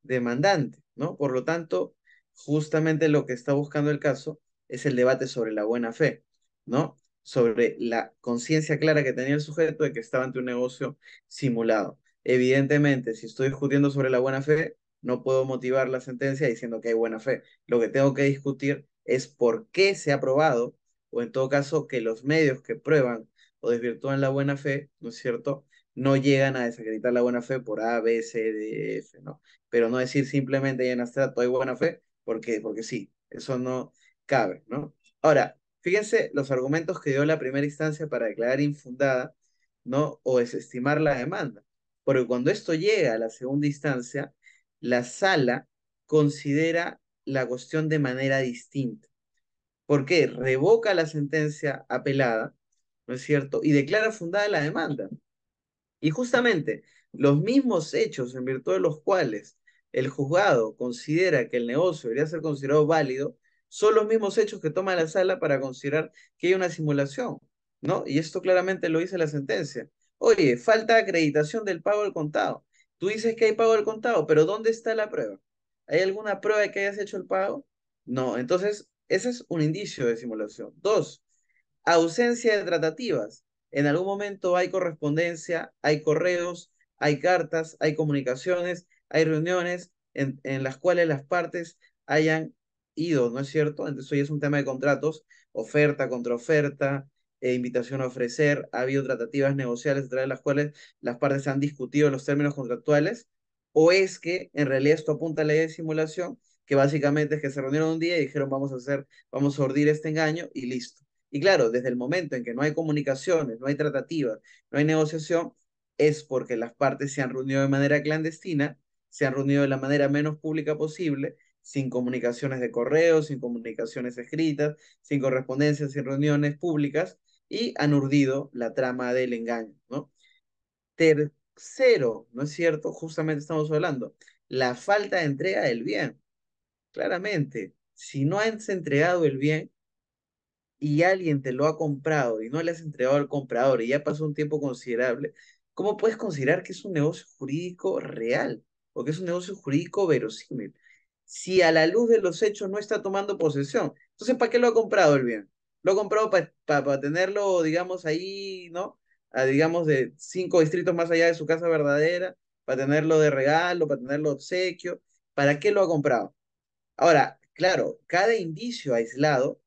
demandante, ¿no? Por lo tanto, justamente lo que está buscando el caso es el debate sobre la buena fe, ¿no? Sobre la conciencia clara que tenía el sujeto de que estaba ante un negocio simulado. Evidentemente, si estoy discutiendo sobre la buena fe, no puedo motivar la sentencia diciendo que hay buena fe. Lo que tengo que discutir es por qué se ha probado, o en todo caso, que los medios que prueban o desvirtúan la buena fe, ¿no es cierto?, no llegan a desacreditar la buena fe por A, B, C, D, F, ¿no? Pero no decir simplemente en todo hay buena fe, porque, porque sí, eso no cabe, ¿no? Ahora, fíjense los argumentos que dio la primera instancia para declarar infundada, ¿no? O desestimar la demanda. Porque cuando esto llega a la segunda instancia, la sala considera la cuestión de manera distinta. porque Revoca la sentencia apelada, ¿no es cierto? Y declara fundada la demanda. Y justamente los mismos hechos en virtud de los cuales el juzgado considera que el negocio debería ser considerado válido, son los mismos hechos que toma la sala para considerar que hay una simulación, ¿no? Y esto claramente lo dice la sentencia. Oye, falta acreditación del pago del contado. Tú dices que hay pago del contado, pero ¿dónde está la prueba? ¿Hay alguna prueba de que hayas hecho el pago? No, entonces ese es un indicio de simulación. Dos, ausencia de tratativas. En algún momento hay correspondencia, hay correos, hay cartas, hay comunicaciones, hay reuniones en, las cuales las partes hayan ido, ¿no es cierto? Entonces hoy es un tema de contratos, oferta, contraoferta, oferta, eh, invitación a ofrecer, ha habido tratativas negociales a través de las cuales las partes han discutido los términos contractuales, o es que en realidad esto apunta a la ley de simulación, que básicamente es que se reunieron un día y dijeron vamos a hacer, vamos a ordir este engaño y listo. Y claro, desde el momento en que no hay comunicaciones, no hay tratativas, no hay negociación, es porque las partes se han reunido de manera clandestina, se han reunido de la manera menos pública posible, sin comunicaciones de correo, sin comunicaciones escritas, sin correspondencias, sin reuniones públicas, y han urdido la trama del engaño, ¿no? Tercero, ¿no es cierto? Justamente estamos hablando, la falta de entrega del bien. Claramente, si no han entregado el bien, y alguien te lo ha comprado y no le has entregado al comprador y ya pasó un tiempo considerable, ¿cómo puedes considerar que es un negocio jurídico real o que es un negocio jurídico verosímil? Si a la luz de los hechos no está tomando posesión, entonces ¿para qué lo ha comprado el bien? Lo ha comprado para tenerlo, digamos, ahí, ¿no? A, digamos, de cinco distritos más allá de su casa verdadera, para tenerlo de regalo, para tenerlo obsequio. ¿Para qué lo ha comprado? Ahora, claro, cada indicio aislado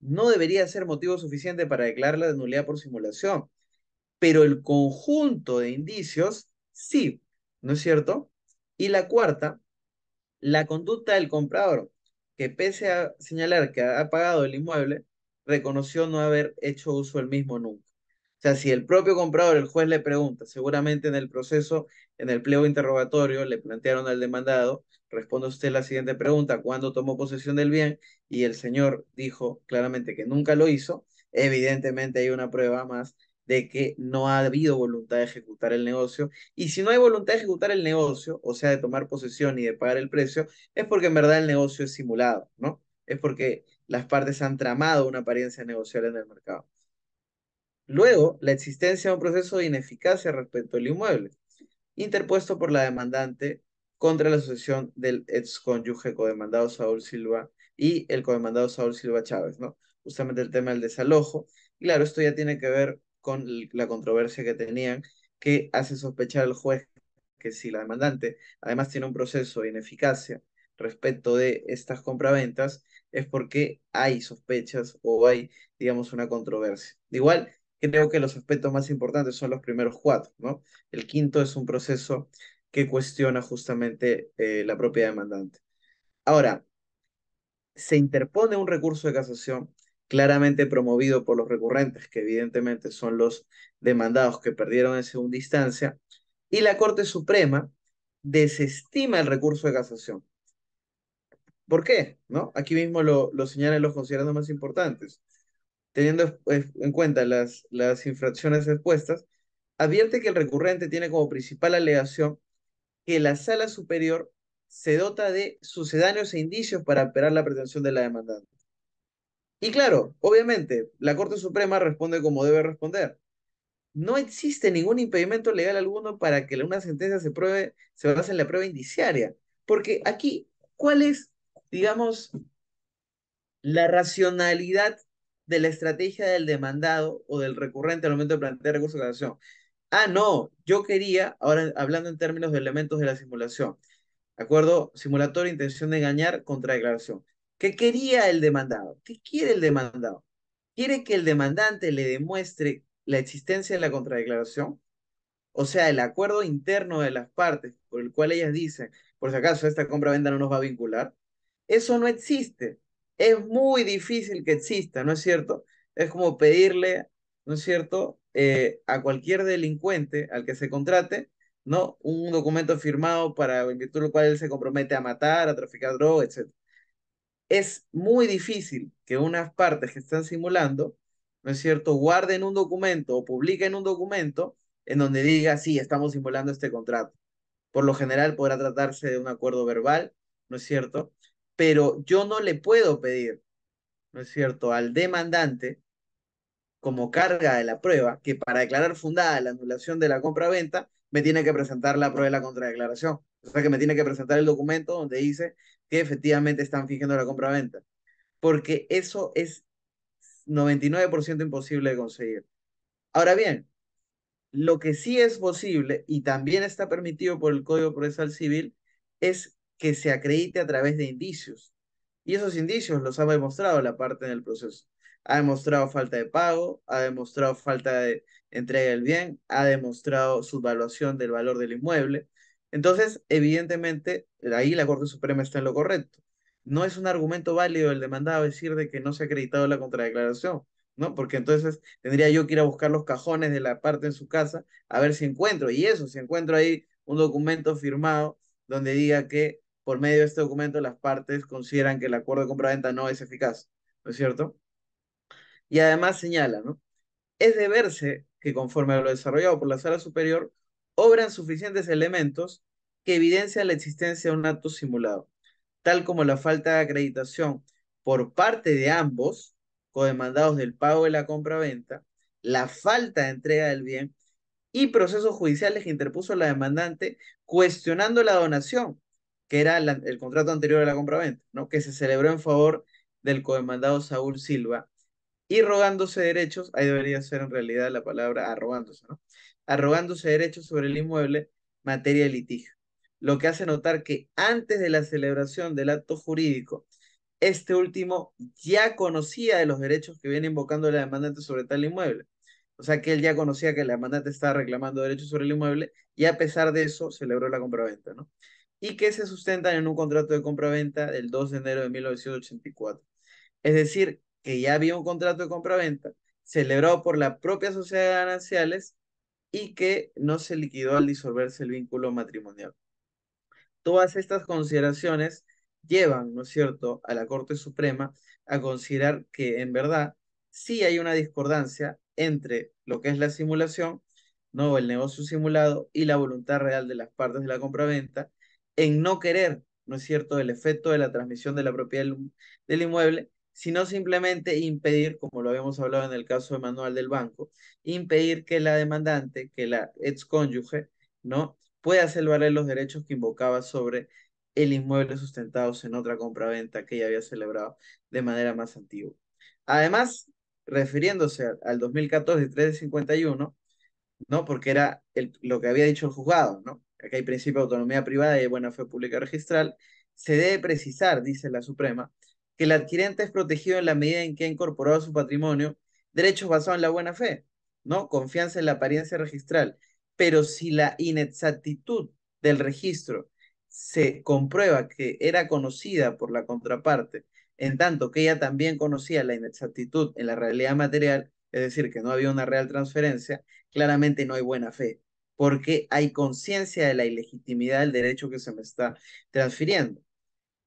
no debería ser motivo suficiente para declarar la nulidad por simulación, pero el conjunto de indicios sí, ¿no es cierto? Y la cuarta, la conducta del comprador, que pese a señalar que ha pagado el inmueble, reconoció no haber hecho uso del mismo nunca. O sea, si el propio comprador, el juez le pregunta, seguramente en el proceso, en el pleo interrogatorio, le plantearon al demandado, responde usted la siguiente pregunta, ¿cuándo tomó posesión del bien? Y el señor dijo claramente que nunca lo hizo. Evidentemente hay una prueba más de que no ha habido voluntad de ejecutar el negocio. Y si no hay voluntad de ejecutar el negocio, o sea, de tomar posesión y de pagar el precio, es porque en verdad el negocio es simulado, ¿no? Es porque las partes han tramado una apariencia negocial en el mercado. Luego, la existencia de un proceso de ineficacia respecto al inmueble, interpuesto por la demandante contra la sucesión del cónyuge, codemandado Saúl Silva y el codemandado Saúl Silva Chávez, ¿no? Justamente el tema del desalojo. Claro, esto ya tiene que ver con la controversia que tenían, que hace sospechar al juez que si la demandante además tiene un proceso de ineficacia respecto de estas compraventas, es porque hay sospechas o hay, digamos, una controversia. igual, creo que los aspectos más importantes son los primeros cuatro, ¿no? El quinto es un proceso que cuestiona justamente eh, la propia demandante. Ahora, se interpone un recurso de casación claramente promovido por los recurrentes, que evidentemente son los demandados que perdieron en segunda instancia, y la Corte Suprema desestima el recurso de casación. ¿Por qué? ¿No? Aquí mismo lo, señalan los considerando más importantes teniendo pues, en cuenta las, las infracciones expuestas, advierte que el recurrente tiene como principal alegación que la sala superior se dota de sucedáneos e indicios para operar la pretensión de la demandante. Y claro, obviamente, la Corte Suprema responde como debe responder. No existe ningún impedimento legal alguno para que una sentencia se pruebe, se base en la prueba indiciaria. Porque aquí, ¿cuál es, digamos, la racionalidad de la estrategia del demandado o del recurrente al momento de plantear recurso de casación. Ah, no, yo quería, ahora hablando en términos de elementos de la simulación, acuerdo? Simulatorio, intención de engañar, contra ¿Qué quería el demandado? ¿Qué quiere el demandado? ¿Quiere que el demandante le demuestre la existencia de la contradeclaración? O sea, el acuerdo interno de las partes por el cual ellas dicen, por si acaso esta compra-venta no nos va a vincular, eso no existe es muy difícil que exista, ¿no es cierto? Es como pedirle, ¿no es cierto?, eh, a cualquier delincuente al que se contrate, ¿no? Un documento firmado para en virtud del cual él se compromete a matar, a traficar drogas, etc. Es muy difícil que unas partes que están simulando, ¿no es cierto?, guarden un documento o publiquen un documento en donde diga, sí, estamos simulando este contrato. Por lo general podrá tratarse de un acuerdo verbal, ¿no es cierto? pero yo no le puedo pedir, ¿no es cierto?, al demandante como carga de la prueba que para declarar fundada la anulación de la compra-venta me tiene que presentar la prueba de la contradeclaración. O sea, que me tiene que presentar el documento donde dice que efectivamente están fingiendo la compra-venta. Porque eso es 99% imposible de conseguir. Ahora bien, lo que sí es posible y también está permitido por el Código Procesal Civil es que se acredite a través de indicios. Y esos indicios los ha demostrado la parte en el proceso. Ha demostrado falta de pago, ha demostrado falta de entrega del bien, ha demostrado subvaluación del valor del inmueble. Entonces, evidentemente, ahí la Corte Suprema está en lo correcto. No es un argumento válido el demandado decir de que no se ha acreditado la contradeclaración, ¿no? Porque entonces tendría yo que ir a buscar los cajones de la parte en su casa a ver si encuentro. Y eso, si encuentro ahí un documento firmado donde diga que por medio de este documento, las partes consideran que el acuerdo de compraventa no es eficaz, ¿no es cierto? Y además señala, ¿no? Es de verse que conforme a lo desarrollado por la sala superior, obran suficientes elementos que evidencian la existencia de un acto simulado, tal como la falta de acreditación por parte de ambos, codemandados del pago de la compraventa, la falta de entrega del bien y procesos judiciales que interpuso la demandante cuestionando la donación que era el contrato anterior a la compraventa, ¿no? que se celebró en favor del co-demandado Saúl Silva, y rogándose derechos, ahí debería ser en realidad la palabra arrogándose, ¿no? Arrogándose derechos sobre el inmueble, materia de litigio. Lo que hace notar que antes de la celebración del acto jurídico, este último ya conocía de los derechos que viene invocando la demandante sobre tal inmueble. O sea que él ya conocía que la demandante estaba reclamando derechos sobre el inmueble y a pesar de eso celebró la compraventa, ¿no? y que se sustentan en un contrato de compraventa del 2 de enero de 1984. Es decir, que ya había un contrato de compraventa celebrado por la propia sociedad de gananciales y que no se liquidó al disolverse el vínculo matrimonial. Todas estas consideraciones llevan, ¿no es cierto?, a la Corte Suprema a considerar que en verdad sí hay una discordancia entre lo que es la simulación, ¿no?, el negocio simulado y la voluntad real de las partes de la compraventa en no querer, ¿no es cierto?, el efecto de la transmisión de la propiedad del, inmueble, sino simplemente impedir, como lo habíamos hablado en el caso de Manuel del Banco, impedir que la demandante, que la ex-cónyuge, ¿no?, pueda valer los derechos que invocaba sobre el inmueble sustentados en otra compraventa que ella había celebrado de manera más antigua. Además, refiriéndose al 2014 351, ¿no? Porque era lo que había dicho el juzgado, ¿no? aquí hay principio de autonomía privada y buena fe pública registral, se debe precisar, dice la Suprema, que el adquirente es protegido en la medida en que ha incorporado a su patrimonio derechos basados en la buena fe, ¿no? Confianza en la apariencia registral. Pero si la inexactitud del registro se comprueba que era conocida por la contraparte, en tanto que ella también conocía la inexactitud en la realidad material, es decir, que no había una real transferencia, claramente no hay buena fe porque hay conciencia de la ilegitimidad del derecho que se me está transfiriendo.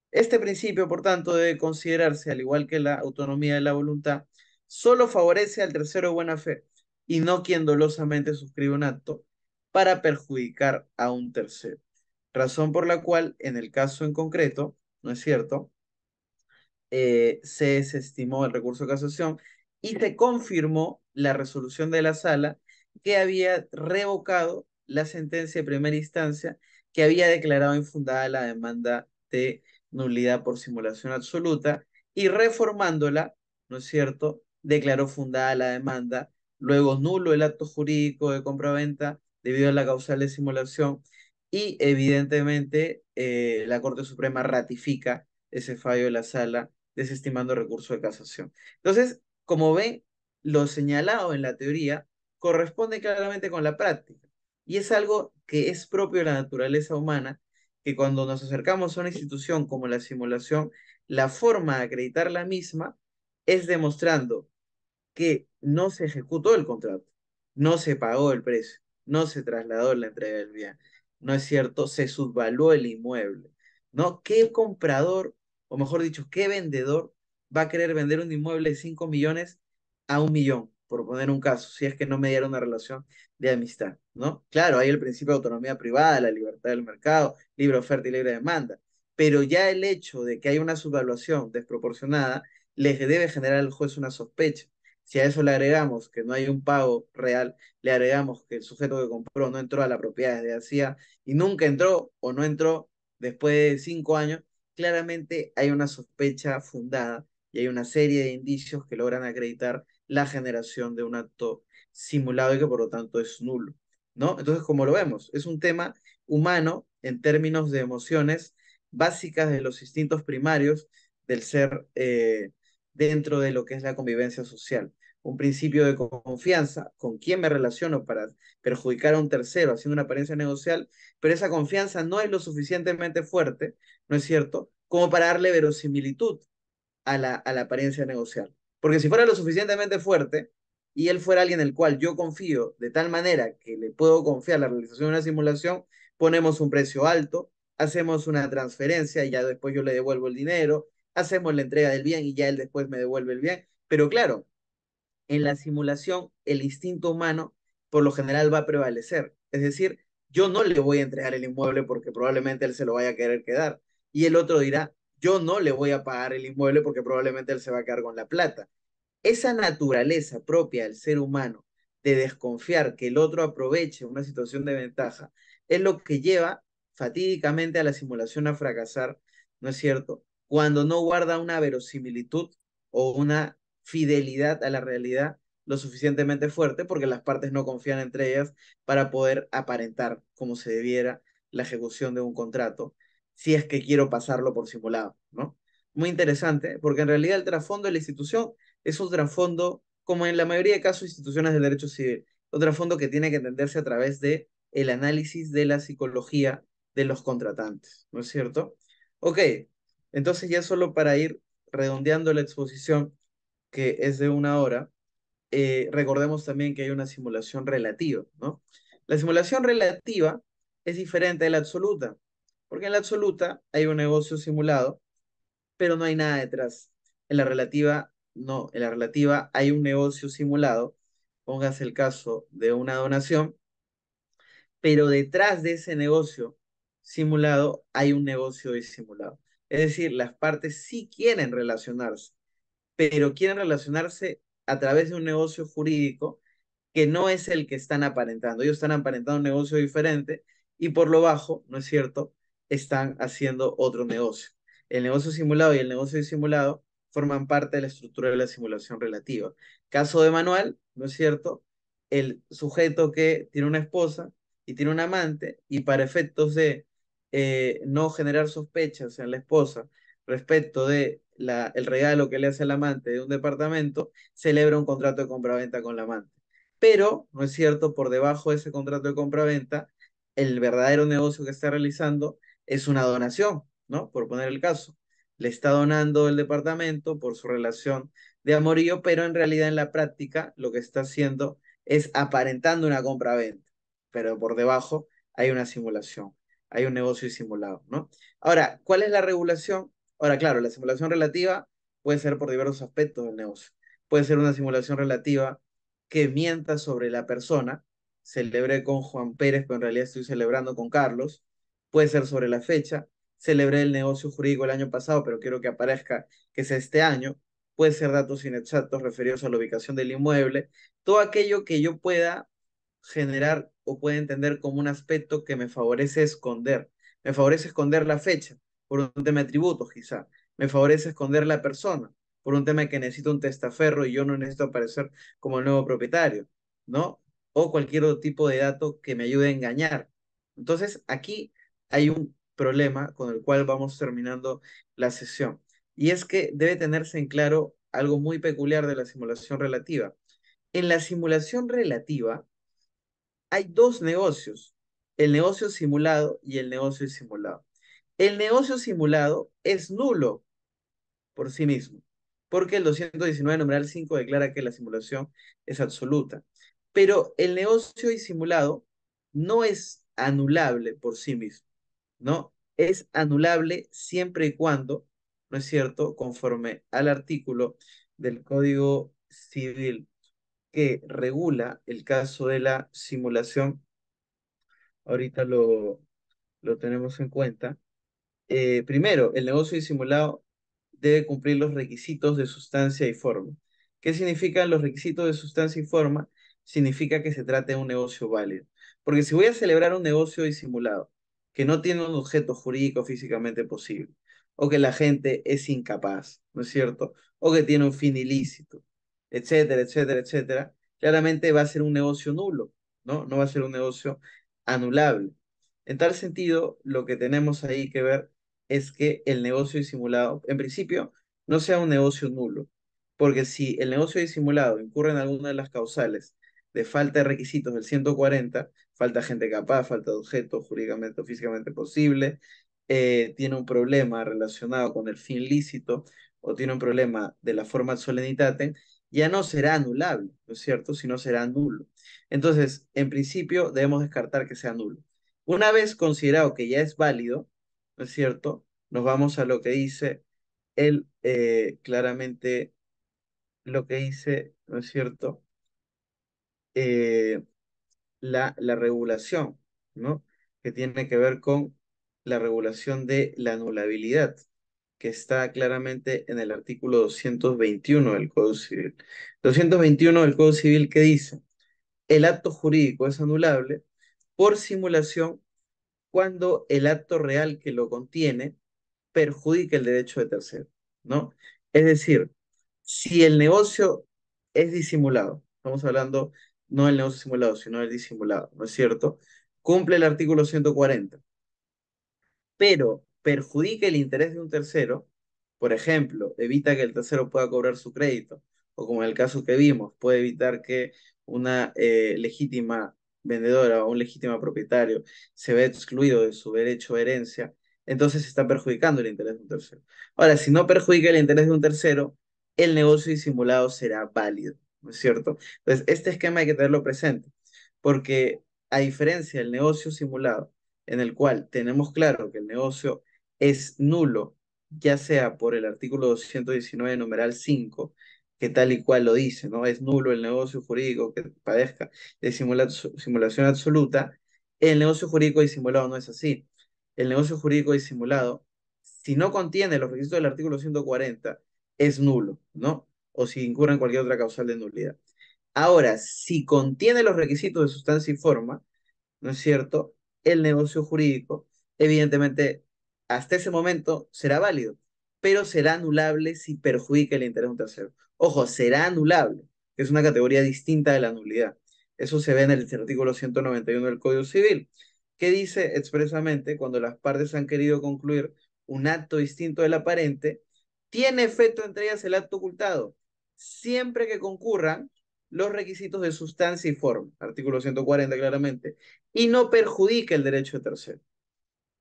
Este principio, por tanto, debe considerarse, al igual que la autonomía de la voluntad, solo favorece al tercero de buena fe y no quien dolosamente suscribe un acto para perjudicar a un tercero. Razón por la cual, en el caso en concreto, ¿no es cierto? Eh, se desestimó el recurso de casación y se confirmó la resolución de la sala que había revocado la sentencia de primera instancia que había declarado infundada la demanda de nulidad por simulación absoluta y reformándola, ¿no es cierto?, declaró fundada la demanda, luego nulo el acto jurídico de compraventa debido a la causal de simulación y evidentemente eh, la Corte Suprema ratifica ese fallo de la sala desestimando recurso de casación. Entonces, como ven, lo señalado en la teoría corresponde claramente con la práctica. Y es algo que es propio de la naturaleza humana, que cuando nos acercamos a una institución como la simulación, la forma de acreditar la misma es demostrando que no se ejecutó el contrato, no se pagó el precio, no se trasladó la entrega del bien, no es cierto, se subvaluó el inmueble, ¿no? ¿Qué comprador, o mejor dicho, qué vendedor va a querer vender un inmueble de 5 millones a un millón? proponer un caso, si es que no dieron una relación de amistad, ¿no? Claro, hay el principio de autonomía privada, la libertad del mercado, libre oferta y libre demanda, pero ya el hecho de que hay una subvaluación desproporcionada les debe generar al juez una sospecha. Si a eso le agregamos que no hay un pago real, le agregamos que el sujeto que compró no entró a la propiedad desde hacía y nunca entró o no entró después de cinco años, claramente hay una sospecha fundada y hay una serie de indicios que logran acreditar la generación de un acto simulado y que por lo tanto es nulo, ¿no? Entonces, como lo vemos, es un tema humano en términos de emociones básicas de los instintos primarios del ser eh, dentro de lo que es la convivencia social. Un principio de confianza, con quién me relaciono para perjudicar a un tercero haciendo una apariencia negocial, pero esa confianza no es lo suficientemente fuerte, ¿no es cierto?, como para darle verosimilitud a la, a la apariencia negocial. Porque si fuera lo suficientemente fuerte y él fuera alguien en el cual yo confío de tal manera que le puedo confiar la realización de una simulación, ponemos un precio alto, hacemos una transferencia y ya después yo le devuelvo el dinero, hacemos la entrega del bien y ya él después me devuelve el bien. Pero claro, en la simulación el instinto humano por lo general va a prevalecer. Es decir, yo no le voy a entregar el inmueble porque probablemente él se lo vaya a querer quedar. Y el otro dirá, yo no le voy a pagar el inmueble porque probablemente él se va a quedar con la plata. Esa naturaleza propia del ser humano de desconfiar que el otro aproveche una situación de ventaja es lo que lleva fatídicamente a la simulación a fracasar, ¿no es cierto? Cuando no guarda una verosimilitud o una fidelidad a la realidad lo suficientemente fuerte porque las partes no confían entre ellas para poder aparentar como se debiera la ejecución de un contrato si es que quiero pasarlo por simulado, ¿no? Muy interesante, porque en realidad el trasfondo de la institución es un trasfondo, como en la mayoría de casos, instituciones de derecho civil, un trasfondo que tiene que entenderse a través de el análisis de la psicología de los contratantes, ¿no es cierto? Ok, entonces ya solo para ir redondeando la exposición, que es de una hora, eh, recordemos también que hay una simulación relativa, ¿no? La simulación relativa es diferente de la absoluta. Porque en la absoluta hay un negocio simulado, pero no hay nada detrás. En la relativa, no, en la relativa hay un negocio simulado, pongas el caso de una donación, pero detrás de ese negocio simulado hay un negocio disimulado. Es decir, las partes sí quieren relacionarse, pero quieren relacionarse a través de un negocio jurídico que no es el que están aparentando. Ellos están aparentando un negocio diferente y por lo bajo, ¿no es cierto? están haciendo otro negocio. El negocio simulado y el negocio disimulado forman parte de la estructura de la simulación relativa. Caso de manual, ¿no es cierto? El sujeto que tiene una esposa y tiene un amante y para efectos de eh, no generar sospechas en la esposa respecto de la, el regalo que le hace el amante de un departamento, celebra un contrato de compraventa con la amante. Pero, ¿no es cierto? Por debajo de ese contrato de compraventa, el verdadero negocio que está realizando es una donación, ¿no? Por poner el caso. Le está donando el departamento por su relación de amorío, pero en realidad en la práctica lo que está haciendo es aparentando una compra-venta, pero por debajo hay una simulación, hay un negocio simulado, ¿no? Ahora, ¿cuál es la regulación? Ahora, claro, la simulación relativa puede ser por diversos aspectos del negocio. Puede ser una simulación relativa que mienta sobre la persona, celebré con Juan Pérez, pero en realidad estoy celebrando con Carlos, puede ser sobre la fecha, celebré el negocio jurídico el año pasado, pero quiero que aparezca que sea este año, puede ser datos inexactos referidos a la ubicación del inmueble, todo aquello que yo pueda generar o pueda entender como un aspecto que me favorece esconder. Me favorece esconder la fecha por un tema de tributos, quizá. Me favorece esconder la persona por un tema que necesito un testaferro y yo no necesito aparecer como el nuevo propietario, ¿no? O cualquier otro tipo de dato que me ayude a engañar. Entonces, aquí hay un problema con el cual vamos terminando la sesión. Y es que debe tenerse en claro algo muy peculiar de la simulación relativa. En la simulación relativa hay dos negocios, el negocio simulado y el negocio disimulado. El negocio simulado es nulo por sí mismo, porque el 219 numeral 5 declara que la simulación es absoluta. Pero el negocio disimulado no es anulable por sí mismo. ¿no? Es anulable siempre y cuando, ¿no es cierto?, conforme al artículo del Código Civil que regula el caso de la simulación. Ahorita lo, lo tenemos en cuenta. Eh, primero, el negocio disimulado debe cumplir los requisitos de sustancia y forma. ¿Qué significan los requisitos de sustancia y forma? Significa que se trate de un negocio válido. Porque si voy a celebrar un negocio disimulado que no tiene un objeto jurídico físicamente posible, o que la gente es incapaz, ¿no es cierto? O que tiene un fin ilícito, etcétera, etcétera, etcétera, claramente va a ser un negocio nulo, ¿no? No va a ser un negocio anulable. En tal sentido, lo que tenemos ahí que ver es que el negocio disimulado, en principio, no sea un negocio nulo, porque si el negocio disimulado incurre en alguna de las causales de falta de requisitos del 140, falta gente capaz, falta de objeto jurídicamente o físicamente posible, eh, tiene un problema relacionado con el fin lícito o tiene un problema de la forma solenitatem, ya no será anulable, ¿no es cierto?, sino será nulo. Entonces, en principio, debemos descartar que sea nulo. Una vez considerado que ya es válido, ¿no es cierto?, nos vamos a lo que dice él eh, claramente, lo que dice, ¿no es cierto?, eh, la, la, regulación, ¿no? Que tiene que ver con la regulación de la anulabilidad, que está claramente en el artículo 221 del Código Civil. 221 del Código Civil que dice, el acto jurídico es anulable por simulación cuando el acto real que lo contiene perjudica el derecho de tercero, ¿no? Es decir, si el negocio es disimulado, estamos hablando no el negocio simulado, sino el disimulado, ¿no es cierto? Cumple el artículo 140, pero perjudica el interés de un tercero, por ejemplo, evita que el tercero pueda cobrar su crédito, o como en el caso que vimos, puede evitar que una eh, legítima vendedora o un legítimo propietario se ve excluido de su derecho a herencia, entonces está perjudicando el interés de un tercero. Ahora, si no perjudica el interés de un tercero, el negocio disimulado será válido es cierto? Entonces, este esquema hay que tenerlo presente, porque a diferencia del negocio simulado, en el cual tenemos claro que el negocio es nulo, ya sea por el artículo 219, numeral 5, que tal y cual lo dice, ¿no? Es nulo el negocio jurídico que padezca de simulación absoluta. El negocio jurídico disimulado no es así. El negocio jurídico disimulado, si no contiene los requisitos del artículo 140, es nulo, ¿no? o si incurren en cualquier otra causal de nulidad. Ahora, si contiene los requisitos de sustancia y forma, ¿no es cierto? El negocio jurídico, evidentemente, hasta ese momento será válido, pero será anulable si perjudica el interés de un tercero. Ojo, será anulable, que es una categoría distinta de la nulidad. Eso se ve en el artículo 191 del Código Civil, que dice expresamente, cuando las partes han querido concluir un acto distinto del aparente, tiene efecto entre ellas el acto ocultado, siempre que concurran los requisitos de sustancia y forma, artículo 140 claramente, y no perjudique el derecho de tercero.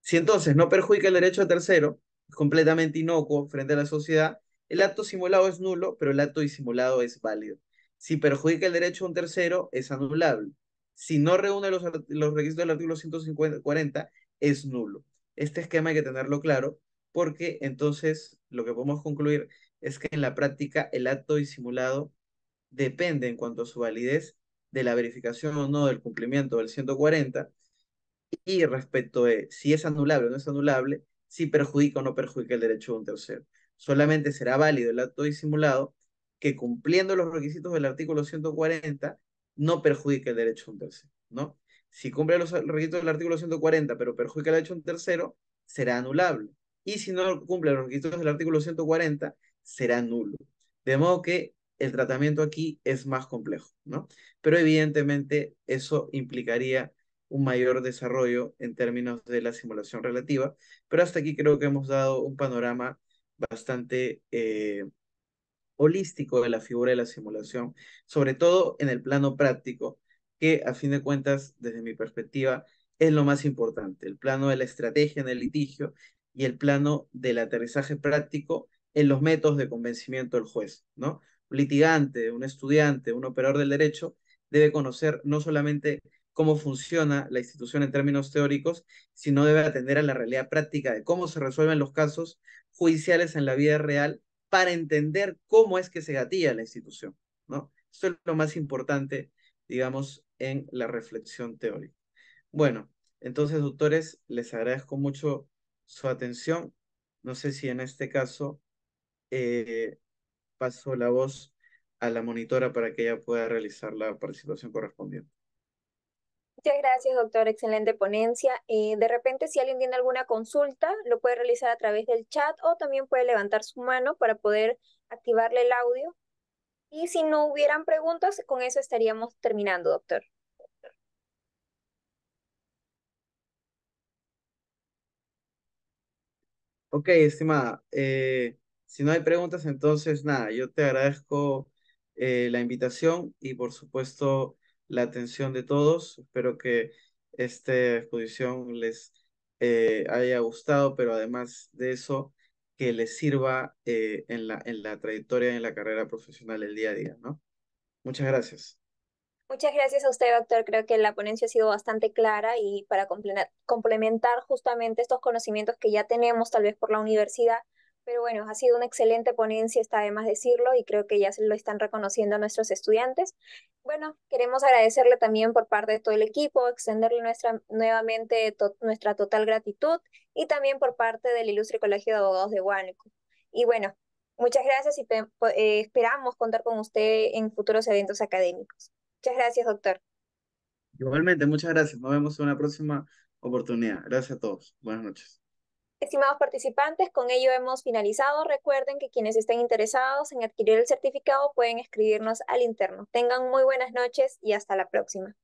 Si entonces no perjudica el derecho de tercero, completamente inocuo frente a la sociedad, el acto simulado es nulo, pero el acto disimulado es válido. Si perjudica el derecho a un tercero, es anulable. Si no reúne los, los requisitos del artículo 140, es nulo. Este esquema hay que tenerlo claro porque entonces lo que podemos concluir es que en la práctica el acto disimulado depende en cuanto a su validez de la verificación o no del cumplimiento del 140 y respecto de si es anulable o no es anulable, si perjudica o no perjudica el derecho de un tercero. Solamente será válido el acto disimulado que cumpliendo los requisitos del artículo 140 no perjudica el derecho de un tercero, ¿no? Si cumple los requisitos del artículo 140 pero perjudica el derecho de un tercero, será anulable. Y si no cumple los requisitos del artículo 140, será nulo. De modo que el tratamiento aquí es más complejo, ¿no? Pero evidentemente eso implicaría un mayor desarrollo en términos de la simulación relativa, pero hasta aquí creo que hemos dado un panorama bastante eh, holístico de la figura de la simulación, sobre todo en el plano práctico, que a fin de cuentas, desde mi perspectiva, es lo más importante, el plano de la estrategia en el litigio y el plano del aterrizaje práctico en los métodos de convencimiento del juez, ¿no? Un litigante, un estudiante, un operador del derecho debe conocer no solamente cómo funciona la institución en términos teóricos, sino debe atender a la realidad práctica de cómo se resuelven los casos judiciales en la vida real para entender cómo es que se gatilla la institución, ¿no? Esto es lo más importante, digamos, en la reflexión teórica. Bueno, entonces, doctores, les agradezco mucho su atención. No sé si en este caso eh, paso la voz a la monitora para que ella pueda realizar la participación correspondiente. Muchas gracias, doctor. Excelente ponencia. Eh, de repente, si alguien tiene alguna consulta, lo puede realizar a través del chat o también puede levantar su mano para poder activarle el audio. Y si no hubieran preguntas, con eso estaríamos terminando, doctor. Ok, estimada. Eh, si no hay preguntas, entonces nada, yo te agradezco eh, la invitación y por supuesto la atención de todos. Espero que esta exposición les eh, haya gustado, pero además de eso, que les sirva eh, en, la, en la trayectoria, en la carrera profesional, el día a día, ¿no? Muchas gracias. Muchas gracias a usted, doctor. Creo que la ponencia ha sido bastante clara y para complementar justamente estos conocimientos que ya tenemos, tal vez por la universidad, pero bueno, ha sido una excelente ponencia, está de más decirlo, y creo que ya se lo están reconociendo a nuestros estudiantes. Bueno, queremos agradecerle también por parte de todo el equipo, extenderle nuestra, nuevamente nuestra total gratitud y también por parte del Ilustre Colegio de Abogados de Huánuco. Y bueno, muchas gracias y eh, esperamos contar con usted en futuros eventos académicos. Muchas gracias, doctor. Igualmente, muchas gracias. Nos vemos en una próxima oportunidad. Gracias a todos. Buenas noches. Estimados participantes, con ello hemos finalizado. Recuerden que quienes estén interesados en adquirir el certificado pueden escribirnos al interno. Tengan muy buenas noches y hasta la próxima.